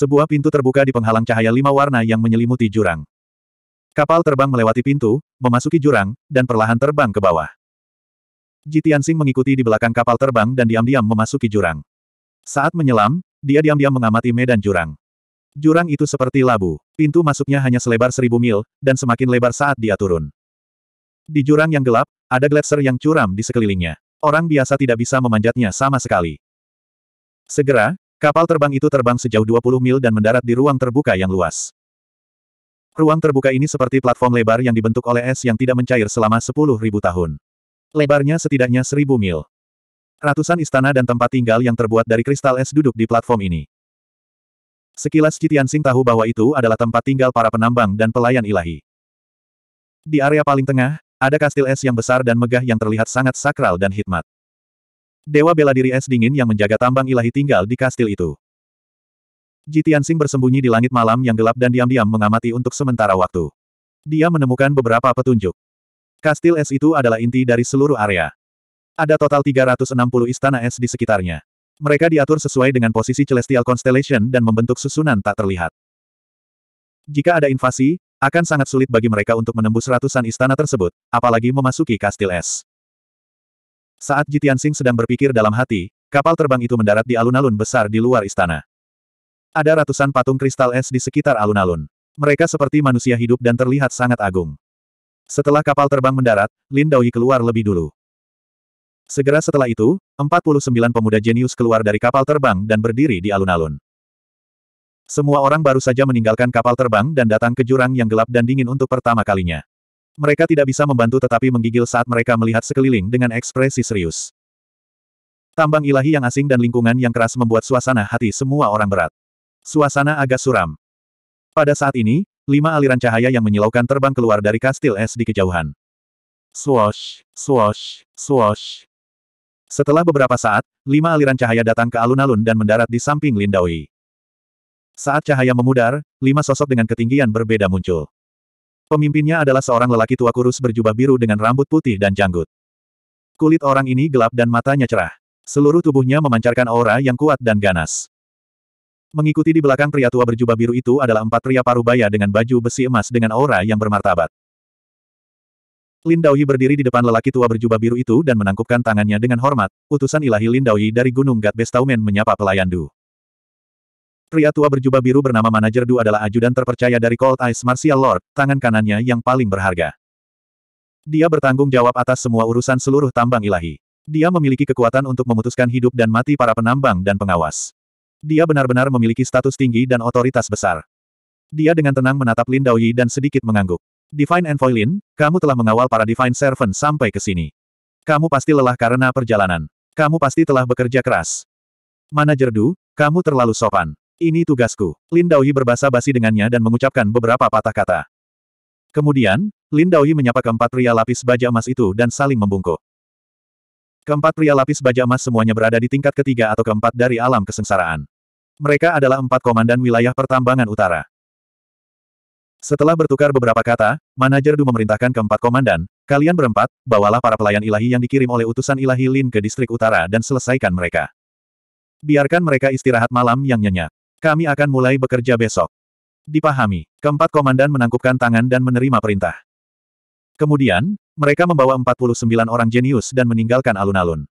Sebuah pintu terbuka di penghalang cahaya lima warna yang menyelimuti jurang. Kapal terbang melewati pintu, memasuki jurang, dan perlahan terbang ke bawah. Jitiansing mengikuti di belakang kapal terbang dan diam-diam memasuki jurang. Saat menyelam, dia diam-diam mengamati medan jurang. Jurang itu seperti labu, pintu masuknya hanya selebar seribu mil, dan semakin lebar saat dia turun. Di jurang yang gelap, ada gletser yang curam di sekelilingnya. Orang biasa tidak bisa memanjatnya sama sekali. Segera, Kapal terbang itu terbang sejauh 20 mil dan mendarat di ruang terbuka yang luas. Ruang terbuka ini seperti platform lebar yang dibentuk oleh es yang tidak mencair selama 10.000 tahun. Lebarnya setidaknya 1.000 mil. Ratusan istana dan tempat tinggal yang terbuat dari kristal es duduk di platform ini. Sekilas Citiansing tahu bahwa itu adalah tempat tinggal para penambang dan pelayan ilahi. Di area paling tengah, ada kastil es yang besar dan megah yang terlihat sangat sakral dan hikmat. Dewa bela diri es dingin yang menjaga tambang ilahi tinggal di kastil itu. Jitiansing bersembunyi di langit malam yang gelap dan diam-diam mengamati untuk sementara waktu. Dia menemukan beberapa petunjuk. Kastil es itu adalah inti dari seluruh area. Ada total 360 istana es di sekitarnya. Mereka diatur sesuai dengan posisi Celestial Constellation dan membentuk susunan tak terlihat. Jika ada invasi, akan sangat sulit bagi mereka untuk menembus ratusan istana tersebut, apalagi memasuki kastil es. Saat Jitian Sing sedang berpikir dalam hati, kapal terbang itu mendarat di alun-alun besar di luar istana. Ada ratusan patung kristal es di sekitar alun-alun. Mereka seperti manusia hidup dan terlihat sangat agung. Setelah kapal terbang mendarat, Lin Daoyi keluar lebih dulu. Segera setelah itu, 49 pemuda jenius keluar dari kapal terbang dan berdiri di alun-alun. Semua orang baru saja meninggalkan kapal terbang dan datang ke jurang yang gelap dan dingin untuk pertama kalinya. Mereka tidak bisa membantu tetapi menggigil saat mereka melihat sekeliling dengan ekspresi serius. Tambang ilahi yang asing dan lingkungan yang keras membuat suasana hati semua orang berat. Suasana agak suram. Pada saat ini, lima aliran cahaya yang menyilaukan terbang keluar dari kastil es di kejauhan. Swosh, swosh, swosh. Setelah beberapa saat, lima aliran cahaya datang ke alun-alun dan mendarat di samping Lindawi. Saat cahaya memudar, lima sosok dengan ketinggian berbeda muncul. Pemimpinnya adalah seorang lelaki tua kurus berjubah biru dengan rambut putih dan janggut. Kulit orang ini gelap dan matanya cerah. Seluruh tubuhnya memancarkan aura yang kuat dan ganas. Mengikuti di belakang pria tua berjubah biru itu adalah empat pria parubaya dengan baju besi emas dengan aura yang bermartabat. Lin Daoyi berdiri di depan lelaki tua berjubah biru itu dan menangkupkan tangannya dengan hormat, utusan ilahi Lin Daoyi dari Gunung Gatbestaumen menyapa pelayan Du. Pria tua berjubah biru bernama Manajer Du adalah ajudan terpercaya dari Cold Ice Martial Lord, tangan kanannya yang paling berharga. Dia bertanggung jawab atas semua urusan seluruh tambang ilahi. Dia memiliki kekuatan untuk memutuskan hidup dan mati para penambang dan pengawas. Dia benar-benar memiliki status tinggi dan otoritas besar. Dia dengan tenang menatap Lin Daoyi dan sedikit mengangguk. Divine Envoy Lin, kamu telah mengawal para Divine Servant sampai ke sini. Kamu pasti lelah karena perjalanan. Kamu pasti telah bekerja keras. Manajer Du, kamu terlalu sopan. Ini tugasku. Lin Daoyi berbahasa basi dengannya dan mengucapkan beberapa patah kata. Kemudian, Lin Daoyi menyapa keempat pria lapis baja emas itu dan saling membungkuk. Keempat pria lapis baja emas semuanya berada di tingkat ketiga atau keempat dari alam kesengsaraan. Mereka adalah empat komandan wilayah pertambangan utara. Setelah bertukar beberapa kata, manajer Du memerintahkan keempat komandan, kalian berempat, bawalah para pelayan ilahi yang dikirim oleh utusan ilahi Lin ke distrik utara dan selesaikan mereka. Biarkan mereka istirahat malam yang nyenyak. Kami akan mulai bekerja besok. Dipahami, keempat komandan menangkupkan tangan dan menerima perintah. Kemudian, mereka membawa 49 orang jenius dan meninggalkan alun-alun.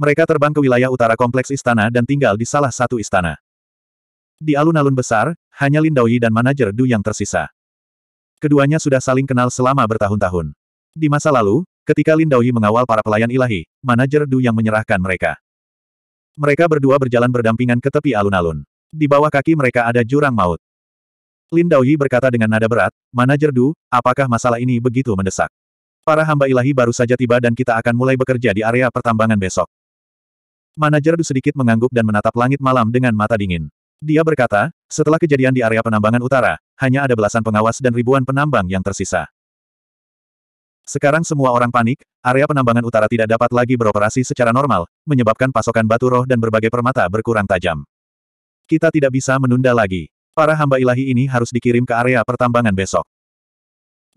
Mereka terbang ke wilayah utara kompleks istana dan tinggal di salah satu istana. Di alun-alun besar, hanya Lin Daoyi dan manajer Du yang tersisa. Keduanya sudah saling kenal selama bertahun-tahun. Di masa lalu, ketika Lin Daoyi mengawal para pelayan ilahi, manajer Du yang menyerahkan mereka. Mereka berdua berjalan berdampingan ke tepi alun-alun. Di bawah kaki mereka ada jurang maut. Lin Daoyi berkata dengan nada berat, Manajer Du, apakah masalah ini begitu mendesak? Para hamba ilahi baru saja tiba dan kita akan mulai bekerja di area pertambangan besok. Manajer Du sedikit mengangguk dan menatap langit malam dengan mata dingin. Dia berkata, setelah kejadian di area penambangan utara, hanya ada belasan pengawas dan ribuan penambang yang tersisa. Sekarang semua orang panik, area penambangan utara tidak dapat lagi beroperasi secara normal, menyebabkan pasokan batu roh dan berbagai permata berkurang tajam. Kita tidak bisa menunda lagi. Para hamba ilahi ini harus dikirim ke area pertambangan besok.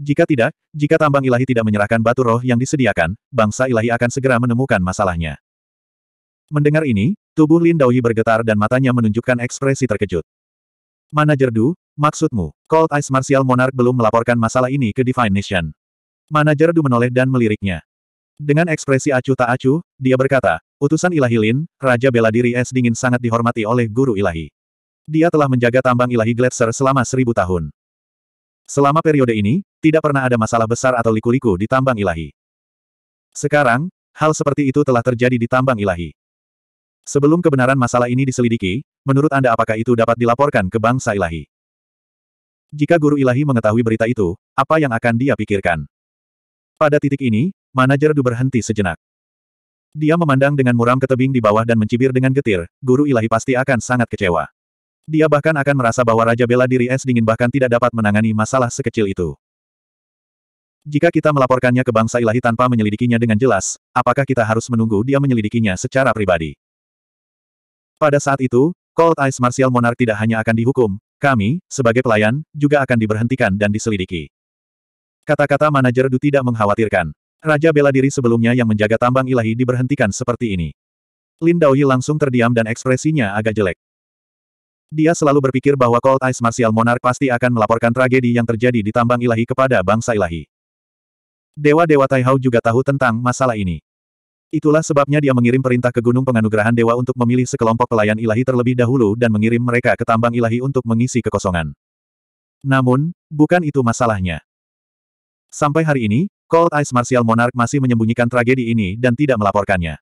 Jika tidak, jika tambang ilahi tidak menyerahkan batu roh yang disediakan, bangsa ilahi akan segera menemukan masalahnya. Mendengar ini, tubuh Lin Daoyi bergetar dan matanya menunjukkan ekspresi terkejut. Manajer Du, maksudmu, Cold Ice Martial Monarch belum melaporkan masalah ini ke Divine Nation. Manajer Du menoleh dan meliriknya. Dengan ekspresi acuh tak acuh, dia berkata, utusan ilahi Lin, Raja bela diri es dingin sangat dihormati oleh guru ilahi. Dia telah menjaga tambang ilahi Gletser selama seribu tahun. Selama periode ini, tidak pernah ada masalah besar atau liku-liku di tambang ilahi. Sekarang, hal seperti itu telah terjadi di tambang ilahi. Sebelum kebenaran masalah ini diselidiki, menurut Anda apakah itu dapat dilaporkan ke bangsa ilahi? Jika guru ilahi mengetahui berita itu, apa yang akan dia pikirkan? Pada titik ini, Manajer Du berhenti sejenak. Dia memandang dengan muram ke tebing di bawah dan mencibir dengan getir, guru ilahi pasti akan sangat kecewa. Dia bahkan akan merasa bahwa Raja Bela Diri Es Dingin bahkan tidak dapat menangani masalah sekecil itu. Jika kita melaporkannya ke bangsa ilahi tanpa menyelidikinya dengan jelas, apakah kita harus menunggu dia menyelidikinya secara pribadi? Pada saat itu, Cold Ice Martial Monarch tidak hanya akan dihukum, kami, sebagai pelayan, juga akan diberhentikan dan diselidiki. Kata-kata manajer Du tidak mengkhawatirkan. Raja bela diri sebelumnya yang menjaga tambang ilahi diberhentikan seperti ini. Lin Daoyi langsung terdiam dan ekspresinya agak jelek. Dia selalu berpikir bahwa Cold Ice Martial Monarch pasti akan melaporkan tragedi yang terjadi di tambang ilahi kepada bangsa ilahi. Dewa-dewa Taihao juga tahu tentang masalah ini. Itulah sebabnya dia mengirim perintah ke Gunung Penganugerahan Dewa untuk memilih sekelompok pelayan ilahi terlebih dahulu dan mengirim mereka ke tambang ilahi untuk mengisi kekosongan. Namun, bukan itu masalahnya. Sampai hari ini, Cold Ice Martial Monarch masih menyembunyikan tragedi ini dan tidak melaporkannya.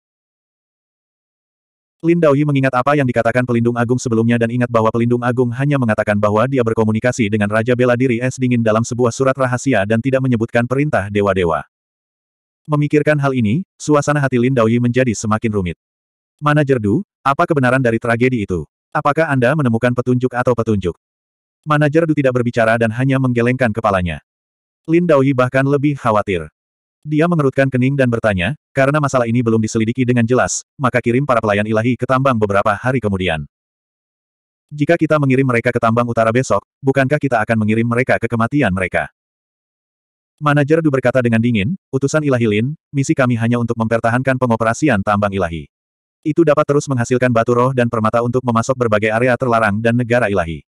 Lin Daoyi mengingat apa yang dikatakan pelindung agung sebelumnya dan ingat bahwa pelindung agung hanya mengatakan bahwa dia berkomunikasi dengan Raja Bela Diri Es Dingin dalam sebuah surat rahasia dan tidak menyebutkan perintah dewa-dewa. Memikirkan hal ini, suasana hati Lin Daoyi menjadi semakin rumit. Mana jerdu, apa kebenaran dari tragedi itu? Apakah Anda menemukan petunjuk atau petunjuk? Manajer Du tidak berbicara dan hanya menggelengkan kepalanya. Lin Daoyi bahkan lebih khawatir. Dia mengerutkan kening dan bertanya, karena masalah ini belum diselidiki dengan jelas, maka kirim para pelayan ilahi ke tambang beberapa hari kemudian. Jika kita mengirim mereka ke tambang utara besok, bukankah kita akan mengirim mereka ke kematian mereka? Manajer Du berkata dengan dingin, utusan ilahi Lin, misi kami hanya untuk mempertahankan pengoperasian tambang ilahi. Itu dapat terus menghasilkan batu roh dan permata untuk memasok berbagai area terlarang dan negara ilahi.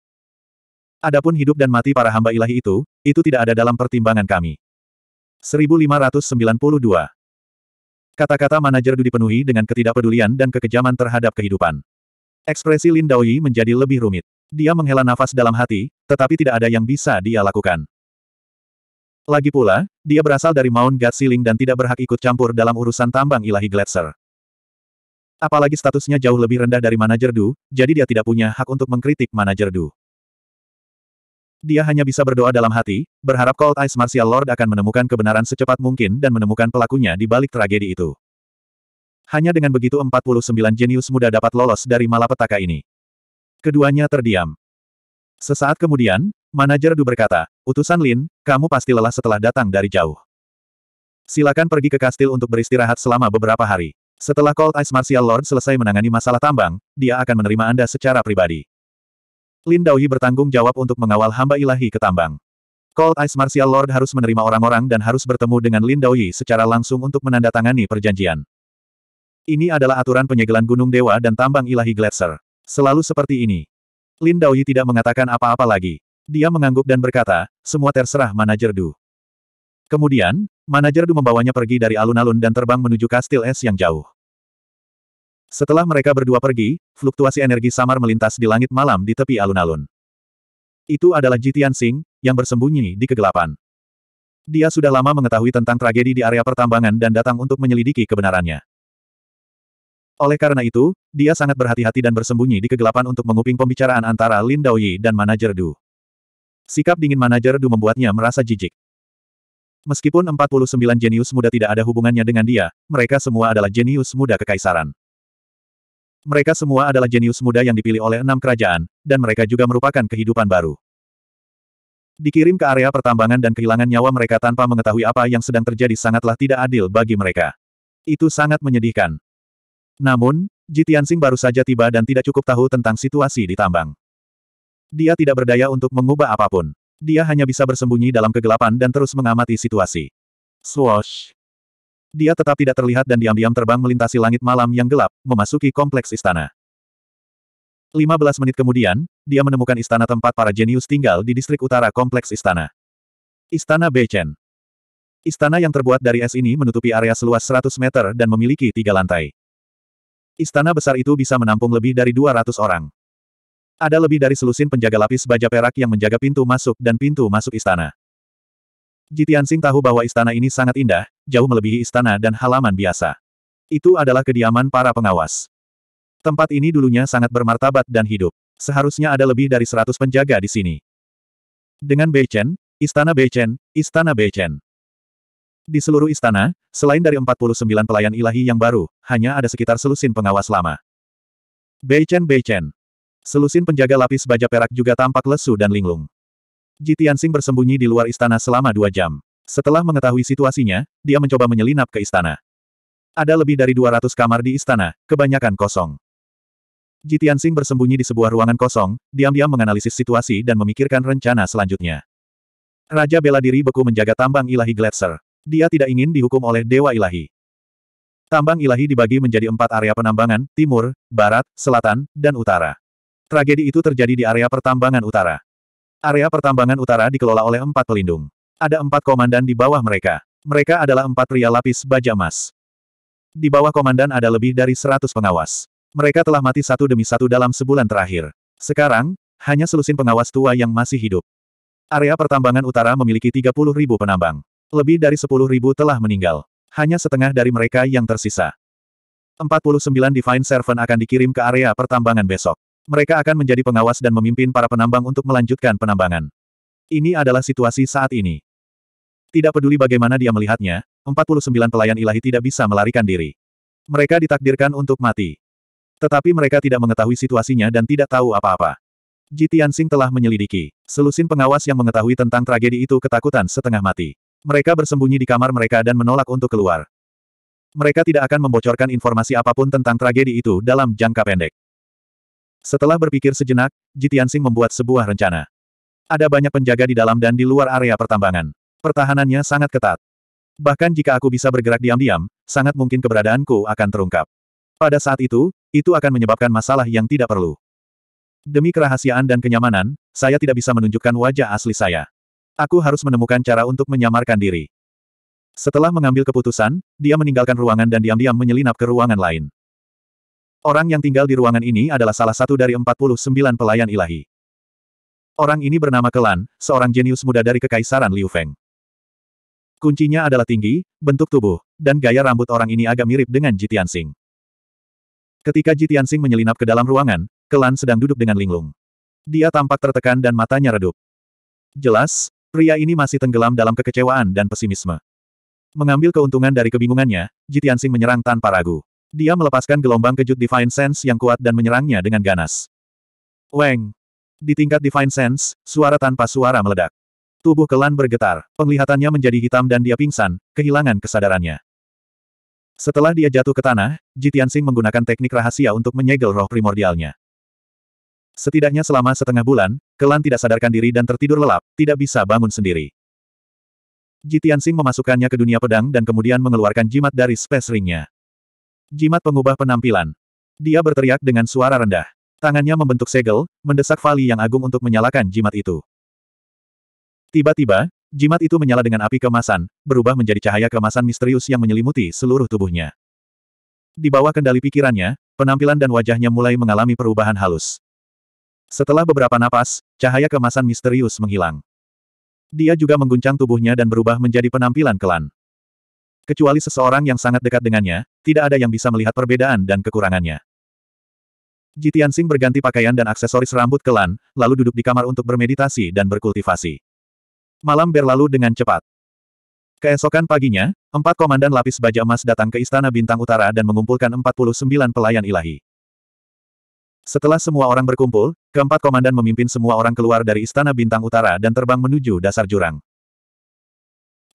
Adapun hidup dan mati para hamba ilahi itu, itu tidak ada dalam pertimbangan kami. 1592 Kata-kata manajer Du dipenuhi dengan ketidakpedulian dan kekejaman terhadap kehidupan. Ekspresi Lin Daoyi menjadi lebih rumit. Dia menghela nafas dalam hati, tetapi tidak ada yang bisa dia lakukan. Lagi pula, dia berasal dari Mount God Ceiling dan tidak berhak ikut campur dalam urusan tambang ilahi Gletser. Apalagi statusnya jauh lebih rendah dari manajer Du, jadi dia tidak punya hak untuk mengkritik manajer Du. Dia hanya bisa berdoa dalam hati, berharap Cold Ice Martial Lord akan menemukan kebenaran secepat mungkin dan menemukan pelakunya di balik tragedi itu. Hanya dengan begitu 49 jenius muda dapat lolos dari malapetaka ini. Keduanya terdiam. Sesaat kemudian, manajer Du berkata, Utusan Lin, kamu pasti lelah setelah datang dari jauh. Silakan pergi ke kastil untuk beristirahat selama beberapa hari. Setelah Cold Ice Martial Lord selesai menangani masalah tambang, dia akan menerima Anda secara pribadi. Lin Daoyi bertanggung jawab untuk mengawal hamba ilahi ke tambang. Cold Ice Martial Lord harus menerima orang-orang dan harus bertemu dengan Lin Daoyi secara langsung untuk menandatangani perjanjian. Ini adalah aturan penyegelan Gunung Dewa dan tambang ilahi Gletser. Selalu seperti ini. Lin Daoyi tidak mengatakan apa-apa lagi. Dia mengangguk dan berkata, semua terserah manajer Du. Kemudian, manajer Du membawanya pergi dari alun-alun dan terbang menuju kastil es yang jauh. Setelah mereka berdua pergi, fluktuasi energi samar melintas di langit malam di tepi alun-alun. Itu adalah Jitian Sing, yang bersembunyi di kegelapan. Dia sudah lama mengetahui tentang tragedi di area pertambangan dan datang untuk menyelidiki kebenarannya. Oleh karena itu, dia sangat berhati-hati dan bersembunyi di kegelapan untuk menguping pembicaraan antara Lin Daoyi dan manajer Du. Sikap dingin manajer Du membuatnya merasa jijik. Meskipun 49 jenius muda tidak ada hubungannya dengan dia, mereka semua adalah jenius muda kekaisaran. Mereka semua adalah jenius muda yang dipilih oleh enam kerajaan, dan mereka juga merupakan kehidupan baru. Dikirim ke area pertambangan dan kehilangan nyawa mereka tanpa mengetahui apa yang sedang terjadi sangatlah tidak adil bagi mereka. Itu sangat menyedihkan. Namun, Jitiansing baru saja tiba dan tidak cukup tahu tentang situasi di tambang. Dia tidak berdaya untuk mengubah apapun. Dia hanya bisa bersembunyi dalam kegelapan dan terus mengamati situasi. Swoosh! Dia tetap tidak terlihat dan diam-diam terbang melintasi langit malam yang gelap, memasuki kompleks istana. 15 menit kemudian, dia menemukan istana tempat para jenius tinggal di distrik utara kompleks istana. Istana Bechen. Istana yang terbuat dari es ini menutupi area seluas 100 meter dan memiliki tiga lantai. Istana besar itu bisa menampung lebih dari 200 orang. Ada lebih dari selusin penjaga lapis baja perak yang menjaga pintu masuk dan pintu masuk istana. Jitiansing tahu bahwa istana ini sangat indah, jauh melebihi istana dan halaman biasa. Itu adalah kediaman para pengawas. Tempat ini dulunya sangat bermartabat dan hidup. Seharusnya ada lebih dari seratus penjaga di sini. Dengan Beichen, Istana Beichen, Istana Beichen. Di seluruh istana, selain dari 49 pelayan ilahi yang baru, hanya ada sekitar selusin pengawas lama. Beichen Beichen. Selusin penjaga lapis baja perak juga tampak lesu dan linglung. Ji Tianxing bersembunyi di luar istana selama dua jam. Setelah mengetahui situasinya, dia mencoba menyelinap ke istana. Ada lebih dari 200 kamar di istana, kebanyakan kosong. Ji Tianxing bersembunyi di sebuah ruangan kosong, diam-diam menganalisis situasi dan memikirkan rencana selanjutnya. Raja bela diri beku menjaga tambang ilahi Gletser. Dia tidak ingin dihukum oleh Dewa Ilahi. Tambang ilahi dibagi menjadi empat area penambangan, timur, barat, selatan, dan utara. Tragedi itu terjadi di area pertambangan utara. Area pertambangan utara dikelola oleh empat pelindung. Ada empat komandan di bawah mereka. Mereka adalah empat pria lapis baja emas. Di bawah komandan ada lebih dari seratus pengawas. Mereka telah mati satu demi satu dalam sebulan terakhir. Sekarang, hanya selusin pengawas tua yang masih hidup. Area pertambangan utara memiliki 30 ribu penambang. Lebih dari 10 ribu telah meninggal. Hanya setengah dari mereka yang tersisa. 49 Divine Servant akan dikirim ke area pertambangan besok. Mereka akan menjadi pengawas dan memimpin para penambang untuk melanjutkan penambangan. Ini adalah situasi saat ini. Tidak peduli bagaimana dia melihatnya, 49 pelayan ilahi tidak bisa melarikan diri. Mereka ditakdirkan untuk mati. Tetapi mereka tidak mengetahui situasinya dan tidak tahu apa-apa. Jitiansing telah menyelidiki. Selusin pengawas yang mengetahui tentang tragedi itu ketakutan setengah mati. Mereka bersembunyi di kamar mereka dan menolak untuk keluar. Mereka tidak akan membocorkan informasi apapun tentang tragedi itu dalam jangka pendek. Setelah berpikir sejenak, Jitiansing membuat sebuah rencana. Ada banyak penjaga di dalam dan di luar area pertambangan. Pertahanannya sangat ketat. Bahkan jika aku bisa bergerak diam-diam, sangat mungkin keberadaanku akan terungkap. Pada saat itu, itu akan menyebabkan masalah yang tidak perlu. Demi kerahasiaan dan kenyamanan, saya tidak bisa menunjukkan wajah asli saya. Aku harus menemukan cara untuk menyamarkan diri. Setelah mengambil keputusan, dia meninggalkan ruangan dan diam-diam menyelinap ke ruangan lain. Orang yang tinggal di ruangan ini adalah salah satu dari 49 pelayan ilahi. Orang ini bernama Kelan, seorang jenius muda dari Kekaisaran Liu Feng. Kuncinya adalah tinggi, bentuk tubuh, dan gaya rambut orang ini agak mirip dengan Jitian Sing. Ketika Jitian Sing menyelinap ke dalam ruangan, Kelan sedang duduk dengan linglung. Dia tampak tertekan dan matanya redup. Jelas, pria ini masih tenggelam dalam kekecewaan dan pesimisme. Mengambil keuntungan dari kebingungannya, Jitian Sing menyerang tanpa ragu. Dia melepaskan gelombang kejut Divine Sense yang kuat dan menyerangnya dengan ganas. Weng! Di tingkat Divine Sense, suara tanpa suara meledak. Tubuh Kelan bergetar, penglihatannya menjadi hitam dan dia pingsan, kehilangan kesadarannya. Setelah dia jatuh ke tanah, Jitiansing menggunakan teknik rahasia untuk menyegel roh primordialnya. Setidaknya selama setengah bulan, Kelan tidak sadarkan diri dan tertidur lelap, tidak bisa bangun sendiri. Jitiansing memasukkannya ke dunia pedang dan kemudian mengeluarkan jimat dari space ringnya. Jimat pengubah penampilan. Dia berteriak dengan suara rendah. Tangannya membentuk segel, mendesak Fali yang agung untuk menyalakan jimat itu. Tiba-tiba, jimat itu menyala dengan api kemasan, berubah menjadi cahaya kemasan misterius yang menyelimuti seluruh tubuhnya. Di bawah kendali pikirannya, penampilan dan wajahnya mulai mengalami perubahan halus. Setelah beberapa napas, cahaya kemasan misterius menghilang. Dia juga mengguncang tubuhnya dan berubah menjadi penampilan kelan. Kecuali seseorang yang sangat dekat dengannya, tidak ada yang bisa melihat perbedaan dan kekurangannya. Jitian Sing berganti pakaian dan aksesoris rambut kelan, lalu duduk di kamar untuk bermeditasi dan berkultivasi. Malam berlalu dengan cepat. Keesokan paginya, empat komandan lapis baja emas datang ke Istana Bintang Utara dan mengumpulkan 49 pelayan ilahi. Setelah semua orang berkumpul, keempat komandan memimpin semua orang keluar dari Istana Bintang Utara dan terbang menuju dasar jurang.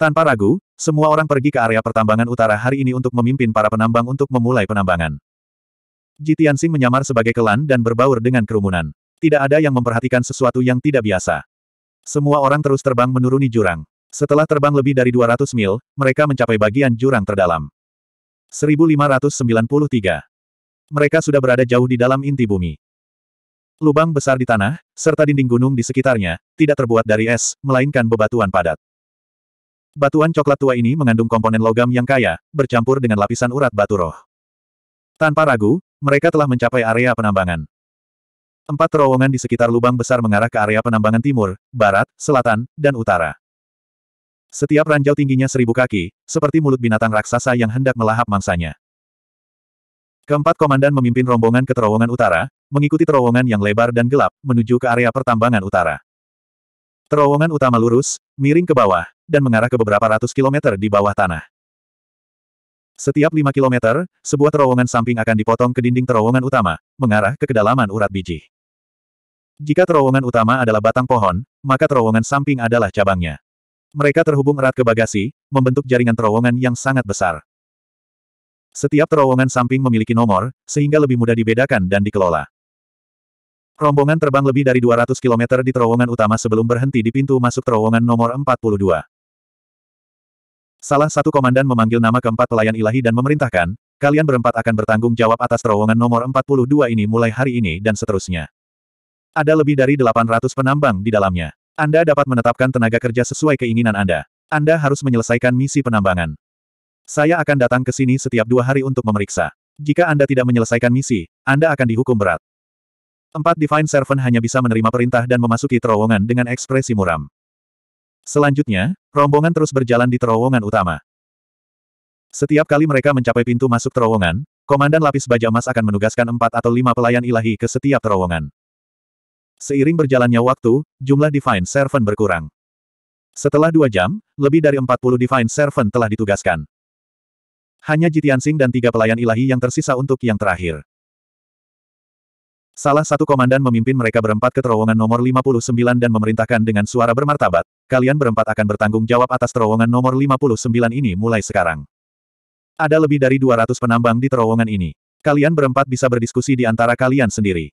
Tanpa ragu, semua orang pergi ke area pertambangan utara hari ini untuk memimpin para penambang untuk memulai penambangan. Jitiansing menyamar sebagai kelan dan berbaur dengan kerumunan. Tidak ada yang memperhatikan sesuatu yang tidak biasa. Semua orang terus terbang menuruni jurang. Setelah terbang lebih dari 200 mil, mereka mencapai bagian jurang terdalam. 1593. Mereka sudah berada jauh di dalam inti bumi. Lubang besar di tanah, serta dinding gunung di sekitarnya, tidak terbuat dari es, melainkan bebatuan padat. Batuan coklat tua ini mengandung komponen logam yang kaya, bercampur dengan lapisan urat batu roh. Tanpa ragu, mereka telah mencapai area penambangan. Empat terowongan di sekitar lubang besar mengarah ke area penambangan timur, barat, selatan, dan utara. Setiap ranjau tingginya seribu kaki, seperti mulut binatang raksasa yang hendak melahap mangsanya. Keempat komandan memimpin rombongan ke terowongan utara, mengikuti terowongan yang lebar dan gelap, menuju ke area pertambangan utara. Terowongan utama lurus, miring ke bawah, dan mengarah ke beberapa ratus kilometer di bawah tanah. Setiap lima kilometer, sebuah terowongan samping akan dipotong ke dinding terowongan utama, mengarah ke kedalaman urat biji. Jika terowongan utama adalah batang pohon, maka terowongan samping adalah cabangnya. Mereka terhubung erat ke bagasi, membentuk jaringan terowongan yang sangat besar. Setiap terowongan samping memiliki nomor, sehingga lebih mudah dibedakan dan dikelola. Rombongan terbang lebih dari 200 km di terowongan utama sebelum berhenti di pintu masuk terowongan nomor 42. Salah satu komandan memanggil nama keempat pelayan ilahi dan memerintahkan, kalian berempat akan bertanggung jawab atas terowongan nomor 42 ini mulai hari ini dan seterusnya. Ada lebih dari 800 penambang di dalamnya. Anda dapat menetapkan tenaga kerja sesuai keinginan Anda. Anda harus menyelesaikan misi penambangan. Saya akan datang ke sini setiap dua hari untuk memeriksa. Jika Anda tidak menyelesaikan misi, Anda akan dihukum berat. Empat Divine Servant hanya bisa menerima perintah dan memasuki terowongan dengan ekspresi muram. Selanjutnya, rombongan terus berjalan di terowongan utama. Setiap kali mereka mencapai pintu masuk terowongan, Komandan Lapis Baja Emas akan menugaskan empat atau lima pelayan ilahi ke setiap terowongan. Seiring berjalannya waktu, jumlah Divine Servant berkurang. Setelah dua jam, lebih dari empat puluh Divine Servant telah ditugaskan. Hanya Jitian Singh dan tiga pelayan ilahi yang tersisa untuk yang terakhir. Salah satu komandan memimpin mereka berempat ke terowongan nomor 59 dan memerintahkan dengan suara bermartabat, kalian berempat akan bertanggung jawab atas terowongan nomor 59 ini mulai sekarang. Ada lebih dari 200 penambang di terowongan ini. Kalian berempat bisa berdiskusi di antara kalian sendiri.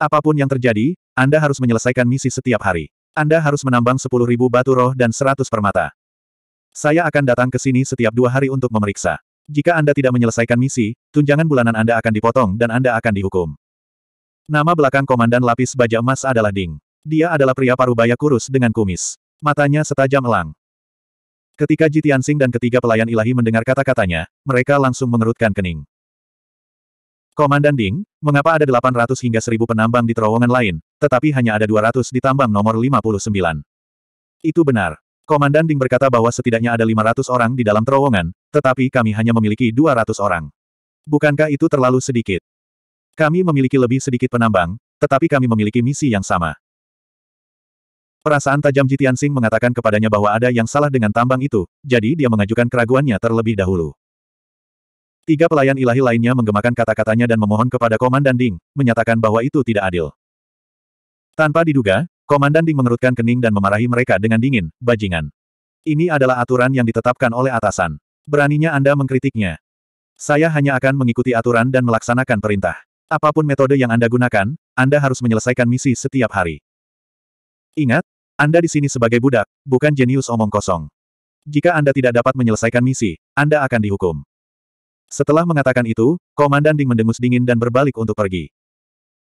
Apapun yang terjadi, Anda harus menyelesaikan misi setiap hari. Anda harus menambang 10.000 batu roh dan 100 permata. Saya akan datang ke sini setiap dua hari untuk memeriksa. Jika Anda tidak menyelesaikan misi, tunjangan bulanan Anda akan dipotong dan Anda akan dihukum. Nama belakang Komandan Lapis Baja Emas adalah Ding. Dia adalah pria parubaya kurus dengan kumis. Matanya setajam elang. Ketika Jitiansing dan ketiga pelayan ilahi mendengar kata-katanya, mereka langsung mengerutkan kening. Komandan Ding, mengapa ada 800 hingga 1000 penambang di terowongan lain, tetapi hanya ada 200 di tambang nomor 59? Itu benar. Komandan Ding berkata bahwa setidaknya ada 500 orang di dalam terowongan, tetapi kami hanya memiliki 200 orang. Bukankah itu terlalu sedikit? Kami memiliki lebih sedikit penambang, tetapi kami memiliki misi yang sama. Perasaan tajam Jitian Sing mengatakan kepadanya bahwa ada yang salah dengan tambang itu, jadi dia mengajukan keraguannya terlebih dahulu. Tiga pelayan ilahi lainnya menggemakan kata-katanya dan memohon kepada Komandan Ding, menyatakan bahwa itu tidak adil. Tanpa diduga, Komandan Ding mengerutkan kening dan memarahi mereka dengan dingin, bajingan. Ini adalah aturan yang ditetapkan oleh atasan. Beraninya Anda mengkritiknya. Saya hanya akan mengikuti aturan dan melaksanakan perintah. Apapun metode yang Anda gunakan, Anda harus menyelesaikan misi setiap hari. Ingat, Anda di sini sebagai budak, bukan jenius omong kosong. Jika Anda tidak dapat menyelesaikan misi, Anda akan dihukum. Setelah mengatakan itu, Komandan Ding mendengus dingin dan berbalik untuk pergi.